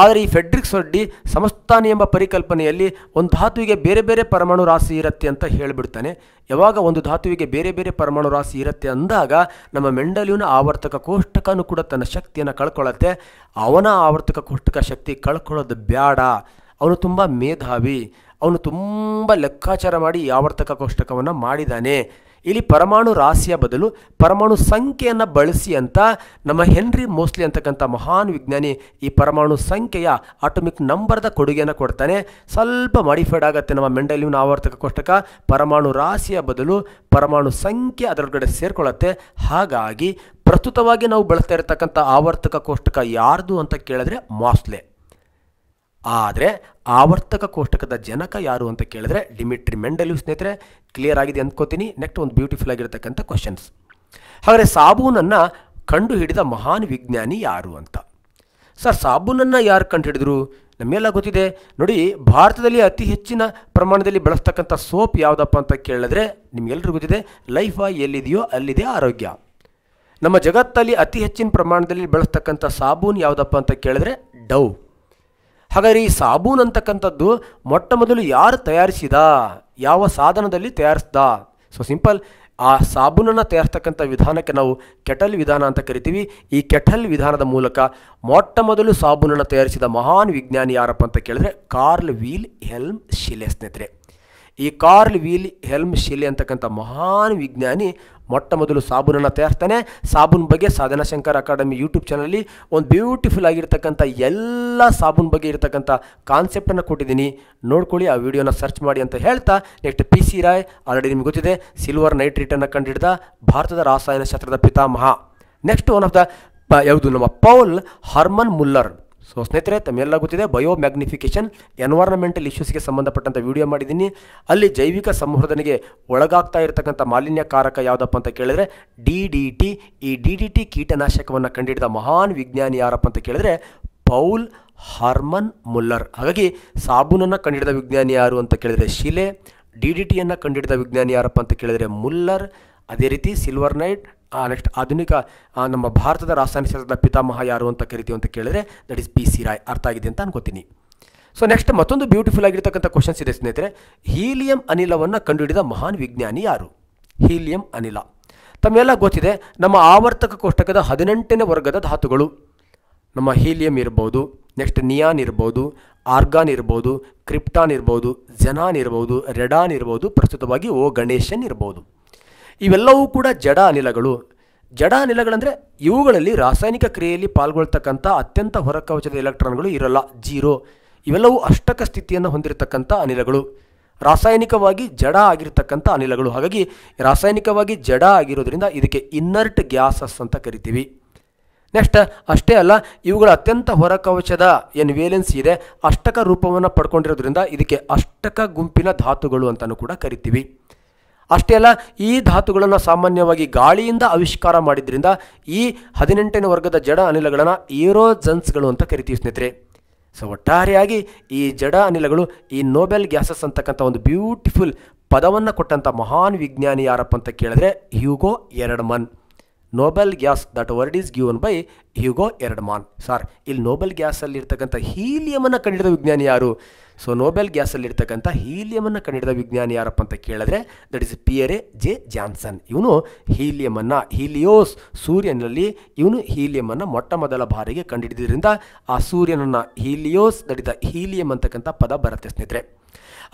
ಆದರೆ ಈ ಫೆಡ್ರಿಕ್ಸ್ ಸೊಡ್ಡಿ ಸಮಸ್ಥಾನಿ ಎಂಬ ಪರಿಕಲ್ಪನೆಯಲ್ಲಿ ಒಂದು ಧಾತುವಿಗೆ ಬೇರೆ ಬೇರೆ ಪರಮಾಣು ರಾಶಿ ಇರುತ್ತೆ ಅಂತ ಹೇಳಿಬಿಡ್ತಾನೆ ಯಾವಾಗ ಒಂದು ಧಾತುವಿಗೆ ಬೇರೆ ಬೇರೆ ಪರಮಾಣು ರಾಶಿ ಇರುತ್ತೆ ಅಂದಾಗ ನಮ್ಮ ಮೆಂಡಲಿನ ಆವರ್ತಕ ಕೋಷ್ಟಕನೂ ಕೂಡ ತನ್ನ ಶಕ್ತಿಯನ್ನು ಕಳ್ಕೊಳ್ಳುತ್ತೆ ಅವನ ಆವರ್ತಕ ಕೋಷ್ಟಕ ಶಕ್ತಿ ಕಳ್ಕೊಳ್ಳೋದು ಬೇಡ ಅವನು ತುಂಬ ಮೇಧಾವಿ ಅವನು ತುಂಬ ಲೆಕ್ಕಾಚಾರ ಮಾಡಿ ಆವರ್ತಕ ಕೋಷ್ಟಕವನ್ನು ಮಾಡಿದ್ದಾನೆ ಇಲ್ಲಿ ಪರಮಾಣು ರಾಶಿಯ ಬದಲು ಪರಮಾಣು ಸಂಖ್ಯೆಯನ್ನು ಬಳಸಿ ಅಂತ ನಮ್ಮ ಹೆನ್ರಿ ಮೋಸ್ಲಿ ಅಂತಕ್ಕಂಥ ಮಹಾನ್ ವಿಜ್ಞಾನಿ ಈ ಪರಮಾಣು ಸಂಖ್ಯೆಯ ಆಟೋಮಿಕ್ ನಂಬರ್ದ ಕೊಡುಗೆಯನ್ನು ಕೊಡ್ತಾನೆ ಸ್ವಲ್ಪ ಮಾಡಿಫೈಡ್ ಆಗುತ್ತೆ ನಮ್ಮ ಮೆಂಡಲಿನ ಆವರ್ತಕ ಕೋಷ್ಟಕ ಪರಮಾಣು ರಾಶಿಯ ಬದಲು ಪರಮಾಣು ಸಂಖ್ಯೆ ಅದರೊಳಗಡೆ ಸೇರಿಕೊಳ್ಳುತ್ತೆ ಹಾಗಾಗಿ ಪ್ರಸ್ತುತವಾಗಿ ನಾವು ಬಳಸ್ತಾ ಇರತಕ್ಕಂಥ ಆವರ್ತಕ ಕೋಷ್ಟಕ ಯಾರ್ದು ಅಂತ ಕೇಳಿದ್ರೆ ಮಾಸ್ಲೆ ಆದರೆ ಆವರ್ತಕ ಕೋಷ್ಟಕದ ಜನಕ ಯಾರು ಅಂತ ಕೇಳಿದ್ರೆ ಡಿಮಿಟ್ರಿ ಮೆಂಡಲ್ಯೂ ಸ್ನೇಹಿತರೆ ಕ್ಲಿಯರ್ ಆಗಿದೆ ಅಂದ್ಕೋತೀನಿ ನೆಕ್ಸ್ಟ್ ಒಂದು ಬ್ಯೂಟಿಫುಲ್ ಆಗಿರತಕ್ಕಂಥ ಕ್ವಶನ್ಸ್ ಹಾಗಾದರೆ ಸಾಬೂನನ್ನು ಕಂಡು ಹಿಡಿದ ಮಹಾನ್ ವಿಜ್ಞಾನಿ ಯಾರು ಅಂತ ಸರ್ ಸಾಬೂನನ್ನು ಯಾರು ಕಂಡು ಹಿಡಿದ್ರು ಗೊತ್ತಿದೆ ನೋಡಿ ಭಾರತದಲ್ಲಿ ಅತಿ ಹೆಚ್ಚಿನ ಪ್ರಮಾಣದಲ್ಲಿ ಬಳಸ್ತಕ್ಕಂಥ ಸೋಪ್ ಯಾವುದಪ್ಪ ಅಂತ ಕೇಳಿದ್ರೆ ನಿಮಗೆಲ್ಲರಿಗೂ ಗೊತ್ತಿದೆ ಲೈಫ್ ಎಲ್ಲಿದೆಯೋ ಅಲ್ಲಿದೆ ಆರೋಗ್ಯ ನಮ್ಮ ಜಗತ್ತಲ್ಲಿ ಅತಿ ಹೆಚ್ಚಿನ ಪ್ರಮಾಣದಲ್ಲಿ ಬಳಸ್ತಕ್ಕಂಥ ಸಾಬೂನು ಯಾವುದಪ್ಪ ಅಂತ ಕೇಳಿದ್ರೆ ಡೌ ಹಾಗಾದರೆ ಈ ಸಾಬೂನ್ ಅಂತಕ್ಕಂಥದ್ದು ಮೊಟ್ಟ ಮೊದಲು ಯಾರು ತಯಾರಿಸಿದ ಯಾವ ಸಾಧನದಲ್ಲಿ ತಯಾರಿಸ್ದ ಸೊ ಸಿಂಪಲ್ ಆ ಸಾಬೂನನ್ನು ತಯಾರಿಸ್ತಕ್ಕಂಥ ವಿಧಾನಕ್ಕೆ ನಾವು ಕೆಟಲ್ ವಿಧಾನ ಅಂತ ಕರಿತೀವಿ ಈ ಕೆಟಲ್ ವಿಧಾನದ ಮೂಲಕ ಮೊಟ್ಟ ಮೊದಲು ಸಾಬೂನನ್ನು ತಯಾರಿಸಿದ ಮಹಾನ್ ವಿಜ್ಞಾನಿ ಯಾರಪ್ಪ ಅಂತ ಕೇಳಿದ್ರೆ ಕಾರ್ಲ್ ವೀಲ್ ಹೆಲ್ಮ್ ಶಿಲೆ ಸ್ನೇಹಿತರೆ ಈ ಕಾರ್ಲ್ ವೀಲ್ ಹೆಲ್ಮ್ ಶಿಲೆ ಅಂತಕ್ಕಂಥ ಮಹಾನ್ ವಿಜ್ಞಾನಿ ಮೊಟ್ಟ ಮೊದಲು ಸಾಬೂನನ್ನು ತಯಾರಿಸ್ತಾನೆ ಸಾಬೂನ್ ಬಗ್ಗೆ ಸಾಧನಾ ಶಂಕರ್ ಅಕಾಡೆಮಿ ಯೂಟ್ಯೂಬ್ ಚಾನಲಲ್ಲಿ ಒಂದು ಬ್ಯೂಟಿಫುಲ್ ಆಗಿರ್ತಕ್ಕಂಥ ಎಲ್ಲ ಸಾಬೂನ್ ಬಗ್ಗೆ ಇರತಕ್ಕಂಥ ಕಾನ್ಸೆಪ್ಟನ್ನು ಕೊಟ್ಟಿದ್ದೀನಿ ನೋಡ್ಕೊಳ್ಳಿ ಆ ವಿಡಿಯೋನ ಸರ್ಚ್ ಮಾಡಿ ಅಂತ ಹೇಳ್ತಾ next P C Roy already ನಿಮ್ಗೆ ಗೊತ್ತಿದೆ ಸಿಲ್ವರ್ ನೈಟ್ರೇಟನ್ನು ಕಂಡುಹಿಡಿದ ಭಾರತದ ರಾಸಾಯನ ಶಾಸ್ತ್ರದ ಪಿತಾಮಹ ನೆಕ್ಸ್ಟ್ ಒನ್ ಆಫ್ ದ ಯಾವುದು ನಮ್ಮ ಪೌಲ್ ಹರ್ಮನ್ ಮುಲ್ಲರ್ ಸೊ ಸ್ನೇಹಿತರೆ ತಮ್ಮೆಲ್ಲ ಗೊತ್ತಿದೆ ಬಯೋ ಮ್ಯಾಗ್ನಿಫಿಕೇಷನ್ ಎನ್ವೈರನ್ಮೆಂಟಲ್ ಇಶ್ಯೂಸ್ಗೆ ಸಂಬಂಧಪಟ್ಟಂಥ ವಿಡಿಯೋ ಮಾಡಿದ್ದೀನಿ ಅಲ್ಲಿ ಜೈವಿಕ ಸಂವರ್ಧನೆಗೆ ಒಳಗಾಗ್ತಾ ಇರತಕ್ಕಂಥ ಮಾಲಿನ್ಯಕಾರಕ ಯಾವುದಪ್ಪ ಅಂತ ಕೇಳಿದ್ರೆ ಡಿ ಡಿ ಟಿ ಈ ಡಿ ಡಿ ಟಿ ಕೀಟನಾಶಕವನ್ನು ಕಂಡಿಡಿದ ಮಹಾನ್ ವಿಜ್ಞಾನಿ ಯಾರಪ್ಪ ಅಂತ ಕೇಳಿದ್ರೆ ಪೌಲ್ ಹಾರ್ಮನ್ ಮುಲ್ಲರ್ ಹಾಗಾಗಿ ಸಾಬೂನನ್ನು ಕಂಡಿಡಿದ ವಿಜ್ಞಾನಿ ಯಾರು ಅಂತ ಕೇಳಿದರೆ ಶಿಲೆ ಡಿ ಡಿ ಟಿಯನ್ನು ಕಂಡುಹಿಡಿದ ವಿಜ್ಞಾನಿ ಯಾರಪ್ಪ ಅಂತ ಕೇಳಿದರೆ ಮುಲ್ಲರ್ ಅದೇ ರೀತಿ ಸಿಲ್ವರ್ ನೈಟ್ ನೆಕ್ಸ್ಟ್ ಆಧುನಿಕ ನಮ್ಮ ಭಾರತದ ರಾಸಾಯನಿಕ ಶಾಸ್ತ್ರದ ಪಿತಾಮಹ ಯಾರು ಅಂತ ಕರಿತೀವಿ ಅಂತ ಕೇಳಿದ್ರೆ that is P C Roy ಅರ್ಥ ಆಗಿದೆ ಅಂತ ಅನ್ಕೋತೀನಿ ಸೊ ನೆಕ್ಸ್ಟ್ ಮತ್ತೊಂದು ಬ್ಯೂಟಿಫುಲ್ ಆಗಿರ್ತಕ್ಕಂಥ ಕ್ವಶನ್ಸ್ ಇದೆ ಸ್ನೇಹಿತರೆ ಹೀಲಿಯಂ ಅನಿಲವನ್ನು ಕಂಡುಹಿಡಿದ ಮಹಾನ್ ವಿಜ್ಞಾನಿ ಯಾರು ಹೀಲಿಯಂ ಅನಿಲ ತಮ್ಮೆಲ್ಲ ಗೊತ್ತಿದೆ ನಮ್ಮ ಆವರ್ತಕ ಕೋಷ್ಟಕದ ಹದಿನೆಂಟನೇ ವರ್ಗದ ಧಾತುಗಳು ನಮ್ಮ ಹೀಲಿಯಂ ಇರ್ಬೋದು ನೆಕ್ಸ್ಟ್ ನಿಯಾನ್ ಇರ್ಬೋದು ಆರ್ಗಾನ್ ಇರ್ಬೋದು ಕ್ರಿಪ್ಟಾನ್ ಇರ್ಬೋದು ಜನಾನ್ ಇರ್ಬೋದು ರೆಡಾನ್ ಇರ್ಬೋದು ಪ್ರಸ್ತುತವಾಗಿ ಓ ಗಣೇಶನ್ ಇರ್ಬೋದು ಇವೆಲ್ಲವೂ ಕೂಡ ಜಡ ಅನಿಲಗಳು ಜಡ ಅನಿಲಗಳಂದರೆ ಇವುಗಳಲ್ಲಿ ರಾಸಾಯನಿಕ ಕ್ರಿಯೆಯಲ್ಲಿ ಪಾಲ್ಗೊಳ್ತಕ್ಕಂಥ ಅತ್ಯಂತ ಹೊರಕವಚದ ಎಲೆಕ್ಟ್ರಾನ್ಗಳು ಇರಲ್ಲ ಜೀರೋ ಇವೆಲ್ಲವೂ ಅಷ್ಟಕ ಸ್ಥಿತಿಯನ್ನು ಹೊಂದಿರತಕ್ಕಂಥ ಅನಿಲಗಳು ರಾಸಾಯನಿಕವಾಗಿ ಜಡ ಆಗಿರತಕ್ಕಂಥ ಅನಿಲಗಳು ಹಾಗಾಗಿ ರಾಸಾಯನಿಕವಾಗಿ ಜಡ ಆಗಿರೋದ್ರಿಂದ ಇದಕ್ಕೆ ಇನ್ನರ್ಟ್ ಗ್ಯಾಸಸ್ ಅಂತ ಕರಿತೀವಿ ನೆಕ್ಸ್ಟ್ ಅಷ್ಟೇ ಅಲ್ಲ ಇವುಗಳ ಅತ್ಯಂತ ಹೊರಕವಚದ ಏನು ವೇಲೆನ್ಸಿ ಇದೆ ಅಷ್ಟಕ ರೂಪವನ್ನು ಪಡ್ಕೊಂಡಿರೋದ್ರಿಂದ ಇದಕ್ಕೆ ಅಷ್ಟಕ ಗುಂಪಿನ ಧಾತುಗಳು ಅಂತಲೂ ಕೂಡ ಕರಿತೀವಿ ಅಷ್ಟೇ ಅಲ್ಲ ಈ ಧಾತುಗಳನ್ನು ಸಾಮಾನ್ಯವಾಗಿ ಗಾಳಿಯಿಂದ ಆವಿಷ್ಕಾರ ಮಾಡಿದ್ರಿಂದ ಈ ಹದಿನೆಂಟನೇ ವರ್ಗದ ಜಡ ಅನಿಲಗಳನ್ನು ಏರೋಜನ್ಸ್ಗಳು ಅಂತ ಕರಿತೀವಿ ಸ್ನೇಹಿತರೆ ಸೊ ಒಟ್ಟಾರೆಯಾಗಿ ಈ ಜಡ ಅನಿಲಗಳು ಈ ನೋಬೆಲ್ ಗ್ಯಾಸಸ್ ಅಂತಕ್ಕಂಥ ಒಂದು ಬ್ಯೂಟಿಫುಲ್ ಪದವನ್ನು ಕೊಟ್ಟಂಥ ಮಹಾನ್ ವಿಜ್ಞಾನಿ ಯಾರಪ್ಪ ಅಂತ ಕೇಳಿದ್ರೆ Hugo Erdmann noble gas that word is given by Hugo Erdmann sir ಇಲ್ಲಿ ನೋಬೆಲ್ ಗ್ಯಾಸಲ್ಲಿರ್ತಕ್ಕಂಥ ಹೀಲಿಯಮನ್ನು ಕಂಡಿಡಿದ ವಿಜ್ಞಾನಿ ಯಾರು ಸೊ ನೋಬೆಲ್ ಗ್ಯಾಸಲ್ಲಿರ್ತಕ್ಕಂಥ ಹೀಲಿಯಮನ್ನು ಕಂಡಿಡಿದ ವಿಜ್ಞಾನಿ ಯಾರಪ್ಪ ಅಂತ ಕೇಳಿದ್ರೆ that is Pierre J Janssen ಇವನು ಹೀಲಿಯಮನ್ನು ಹೀಲಿಯೋಸ್ ಸೂರ್ಯನಲ್ಲಿ ಇವನು ಹೀಲಿಯಮನ್ನು ಮೊಟ್ಟ ಮೊದಲ ಬಾರಿಗೆ ಕಂಡಿಡಿದ್ರಿಂದ ಆ ಸೂರ್ಯನನ್ನು ಹೀಲಿಯೋಸ್ ದಟ್ ಇಸ್ ಹೀಲಿಯಂ ಅಂತಕ್ಕಂಥ ಪದ ಬರುತ್ತೆ ಸ್ನೇಹಿತರೆ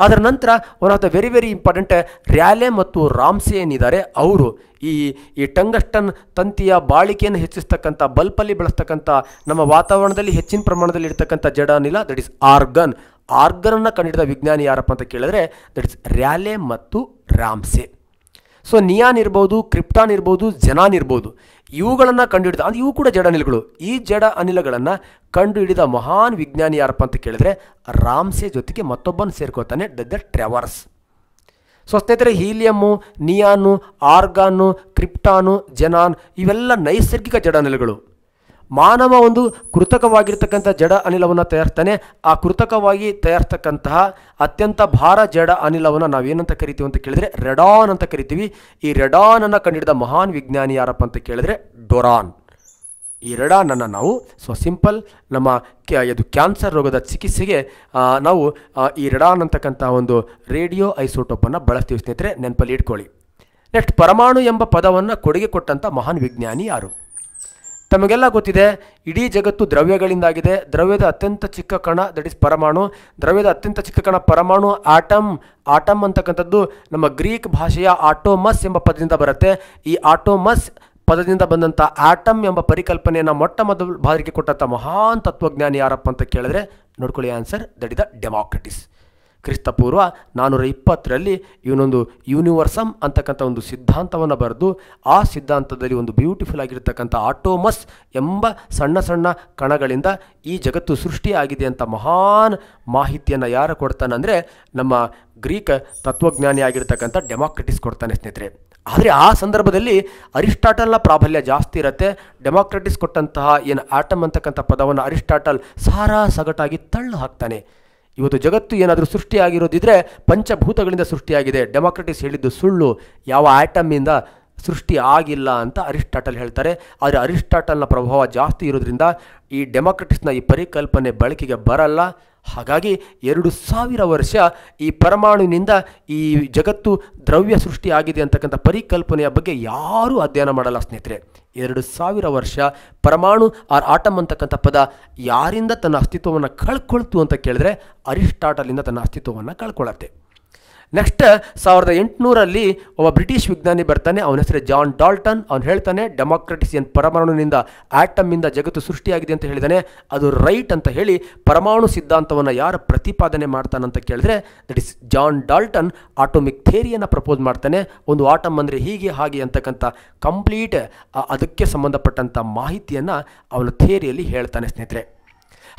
ಅದರ ನಂತರ one of the very very important Rayleigh ಮತ್ತು ರಾಮ್ಸೆ ಏನಿದ್ದಾರೆ ಅವರು ಈ ಈ ಟಂಗಸ್ಟನ್ ತಂತಿಯ ಬಾಳಿಕೆಯನ್ನು ಹೆಚ್ಚಿಸ್ತಕ್ಕಂಥ ಬಲ್ಪಲ್ಲಿ ಬಳಸ್ತಕ್ಕಂಥ ನಮ್ಮ ವಾತಾವರಣದಲ್ಲಿ ಹೆಚ್ಚಿನ ಪ್ರಮಾಣದಲ್ಲಿ ಇರ್ತಕ್ಕಂಥ ಜಡ ಅನಿಲ ದಟ್ ಇಸ್ ಆರ್ಗನ್ ಆರ್ಗನನ್ನು ಕಂಡಿಡಿದ ವಿಜ್ಞಾನಿ ಯಾರಪ್ಪ ಅಂತ ಕೇಳಿದ್ರೆ ದಟ್ ಇಸ್ ರ್ಯಾಲೆ ಮತ್ತು ರಾಮ್ಸೆ ಸೊ ನಿಯಾನ್ ಇರ್ಬೋದು ಕ್ರಿಪ್ಟಾನ್ ಇರ್ಬೋದು ಜನಾನ್ ಇರ್ಬೋದು ಇವುಗಳನ್ನು ಕಂಡುಹಿಡಿದ ಅಂದರೆ ಇವು ಕೂಡ ಜಡ ಅನಿಲಗಳು ಈ ಜಡ ಅನಿಲಗಳನ್ನು ಕಂಡುಹಿಡಿದ ಮಹಾನ್ ವಿಜ್ಞಾನಿ ಯಾರಪ್ಪ ಅಂತ ಕೇಳಿದ್ರೆ ರಾಮ್ಸೆ ಜೊತೆಗೆ ಮತ್ತೊಬ್ಬನ ಸೇರ್ಕೋತಾನೆ ದ ದ ಟ್ರೆವರ್ಸ್ ಸೊ ಸ್ನೇಹಿತರೆ ಹೀಲಿಯಮ್ಮು ನಿಯಾನು ಆರ್ಗಾನು ಕ್ರಿಪ್ಟಾನು ಜನಾನ್ ಇವೆಲ್ಲ ನೈಸರ್ಗಿಕ ಜಡ ಅನಿಲಗಳು ಮಾನವ ಒಂದು ಕೃತಕವಾಗಿರ್ತಕ್ಕಂಥ ಜಡ ಅನಿಲವನ್ನು ತಯಾರಿಸ್ತಾನೆ ಆ ಕೃತಕವಾಗಿ ತಯಾರಿಸ್ತಕ್ಕಂತಹ ಅತ್ಯಂತ ಭಾರ ಜಡ ಅನಿಲವನ್ನು ನಾವೇನಂತ ಕರಿತೀವಿ ಅಂತ ಕೇಳಿದರೆ ರೆಡಾನ್ ಅಂತ ಕರಿತೀವಿ ಈ ರೆಡಾನನ್ನು ಕಂಡಿಡಿದ ಮಹಾನ್ ವಿಜ್ಞಾನಿ ಯಾರಪ್ಪ ಅಂತ ಕೇಳಿದರೆ ಡೊರಾನ್ ಈ ರೆಡಾನನ್ನು ನಾವು ಸೊ ಸಿಂಪಲ್ ನಮ್ಮ ಇದು ಕ್ಯಾನ್ಸರ್ ರೋಗದ ಚಿಕಿತ್ಸೆಗೆ ನಾವು ಈ ರೆಡಾನ್ ಅಂತಕ್ಕಂಥ ಒಂದು ರೇಡಿಯೋ ಐಸೋಟೋಪನ್ನು ಬಳಸ್ತೀವಿ ಸ್ನೇಹಿತರೆ ನೆನಪಲ್ಲಿ ಇಟ್ಕೊಳ್ಳಿ ನೆಕ್ಸ್ಟ್ ಪರಮಾಣು ಎಂಬ ಪದವನ್ನು ಕೊಡುಗೆ ಕೊಟ್ಟಂಥ ಮಹಾನ್ ವಿಜ್ಞಾನಿ ಯಾರು ತಮಗೆಲ್ಲ ಗೊತ್ತಿದೆ ಇಡೀ ಜಗತ್ತು ದ್ರವ್ಯಗಳಿಂದಾಗಿದೆ ದ್ರವ್ಯದ ಅತ್ಯಂತ ಚಿಕ್ಕ ಕಣ ದಟ್ ಇಸ್ ಪರಮಾಣು ದ್ರವ್ಯದ ಅತ್ಯಂತ ಚಿಕ್ಕ ಕಣ ಪರಮಾಣು ಆಟಮ್ ಆಟಮ್ ಅಂತಕ್ಕಂಥದ್ದು ನಮ್ಮ ಗ್ರೀಕ್ ಭಾಷೆಯ ಆಟೋಮಸ್ ಎಂಬ ಪದದಿಂದ ಬರುತ್ತೆ ಈ ಆಟೋಮಸ್ ಪದದಿಂದ ಬಂದಂಥ ಆಟಮ್ ಎಂಬ ಪರಿಕಲ್ಪನೆಯನ್ನು ಮೊಟ್ಟ ಮೊದಲು ಬಾರಿಗೆ ಕೊಟ್ಟಂಥ ಮಹಾನ್ ತತ್ವಜ್ಞಾನಿ ಯಾರಪ್ಪ ಅಂತ ಕೇಳಿದ್ರೆ ನೋಡ್ಕೊಳ್ಳಿ ಆನ್ಸರ್ ದಟ್ ಇಸ್ ಡೆಮಾಕ್ರಟಿಸ್ ಕ್ರಿಸ್ತಪೂರ್ವ ನಾನ್ನೂರ ಇಪ್ಪತ್ತರಲ್ಲಿ ಇವನೊಂದು ಯೂನಿವರ್ಸಮ್ ಅಂತಕ್ಕಂಥ ಒಂದು ಸಿದ್ಧಾಂತವನ್ನು ಬರೆದು ಆ ಸಿದ್ಧಾಂತದಲ್ಲಿ ಒಂದು ಬ್ಯೂಟಿಫುಲ್ ಆಗಿರ್ತಕ್ಕಂಥ ಆಟೋಮಸ್ ಎಂಬ ಸಣ್ಣ ಸಣ್ಣ ಕಣಗಳಿಂದ ಈ ಜಗತ್ತು ಸೃಷ್ಟಿಯಾಗಿದೆ ಅಂತ ಮಹಾನ್ ಮಾಹಿತಿಯನ್ನು ಯಾರು ಕೊಡ್ತಾನೆ ಅಂದರೆ ನಮ್ಮ ಗ್ರೀಕ್ ತತ್ವಜ್ಞಾನಿ ಆಗಿರ್ತಕ್ಕಂಥ ಡೆಮಾಕ್ರೆಟಿಸ್ ಕೊಡ್ತಾನೆ ಸ್ನೇಹಿತರೆ ಆದರೆ ಆ ಸಂದರ್ಭದಲ್ಲಿ ಅರಿಸ್ಟಾಟಲ್ನ ಪ್ರಾಬಲ್ಯ ಜಾಸ್ತಿ ಇರುತ್ತೆ ಡೆಮಾಕ್ರೆಟಿಸ್ ಕೊಟ್ಟಂತಹ ಏನು ಆಟಮ್ ಅಂತಕ್ಕಂಥ ಪದವನ್ನು ಅರಿಸ್ಟಾಟಲ್ ಸಾರಾ ಸಗಟಾಗಿ ತಳ್ಳು ಹಾಕ್ತಾನೆ ಇವತ್ತು ಜಗತ್ತು ಏನಾದರೂ ಸೃಷ್ಟಿಯಾಗಿರೋದಿದ್ರೆ ಪಂಚಭೂತಗಳಿಂದ ಸೃಷ್ಟಿಯಾಗಿದೆ ಡೆಮಾಕ್ರೆಟಿಸ್ ಹೇಳಿದ್ದು ಸುಳ್ಳು ಯಾವ ಆ್ಯಟಮ್ಮಿಂದ ಸೃಷ್ಟಿ ಆಗಿಲ್ಲ ಅಂತ ಅರಿಸ್ಟಾಟಲ್ ಹೇಳ್ತಾರೆ ಆದರೆ ಅರಿಸ್ಟಾಟಲ್ನ ಪ್ರಭಾವ ಜಾಸ್ತಿ ಇರೋದ್ರಿಂದ ಈ ಡೆಮಾಕ್ರೆಟಿಸ್ನ ಈ ಪರಿಕಲ್ಪನೆ ಬಳಕೆಗೆ ಬರಲ್ಲ ಹಾಗಾಗಿ ಎರಡು ಸಾವಿರ ವರ್ಷ ಈ ಪರಮಾಣುವಿನಿಂದ ಈ ಜಗತ್ತು ದ್ರವ್ಯ ಸೃಷ್ಟಿಯಾಗಿದೆ ಅಂತಕ್ಕಂಥ ಪರಿಕಲ್ಪನೆಯ ಬಗ್ಗೆ ಯಾರೂ ಅಧ್ಯಯನ ಮಾಡಲ್ಲ ಸ್ನೇಹಿತರೆ ಎರಡು ಸಾವಿರ ವರ್ಷ ಪರಮಾಣು ಆರ್ ಆಟಮ್ ಅಂತಕ್ಕಂಥ ಪದ ಯಾರಿಂದ ತನ್ನ ಅಸ್ತಿತ್ವವನ್ನು ಕಳ್ಕೊಳ್ತು ಅಂತ ಕೇಳಿದ್ರೆ ಅರಿಸ್ಟಾಟಲಿಂದ ತನ್ನ ಅಸ್ತಿತ್ವವನ್ನು ಕಳ್ಕೊಳ್ಳುತ್ತೆ ನೆಕ್ಸ್ಟ್ ಸಾವಿರದ ಎಂಟುನೂರಲ್ಲಿ ಒಬ್ಬ ಬ್ರಿಟಿಷ್ ವಿಜ್ಞಾನಿ ಬರ್ತಾನೆ ಅವನ ಹೆಸರು ಜಾನ್ ಡಾಲ್ಟನ್ ಅವನು ಹೇಳ್ತಾನೆ ಡೆಮಾಕ್ರಟಿಸಿಯನ್ ಪರಮಾಣುವಿನಿಂದ ಆಟಮ್ಮಿಂದ ಜಗತ್ತು ಸೃಷ್ಟಿಯಾಗಿದೆ ಅಂತ ಹೇಳಿದಾನೆ ಅದು ರೈಟ್ ಅಂತ ಹೇಳಿ ಪರಮಾಣು ಸಿದ್ಧಾಂತವನ್ನು ಯಾರು ಪ್ರತಿಪಾದನೆ ಮಾಡ್ತಾನಂತ ಕೇಳಿದ್ರೆ that is John Dalton atomic ಥೇರಿಯನ್ನು ಪ್ರಪೋಸ್ ಮಾಡ್ತಾನೆ ಒಂದು ಆಟಮ್ ಅಂದರೆ ಹೀಗೆ ಹಾಗೆ ಅಂತಕ್ಕಂಥ ಕಂಪ್ಲೀಟ್ ಅದಕ್ಕೆ ಸಂಬಂಧಪಟ್ಟಂಥ ಮಾಹಿತಿಯನ್ನು ಅವನು ಥೇರಿಯಲ್ಲಿ ಹೇಳ್ತಾನೆ ಸ್ನೇಹಿತರೆ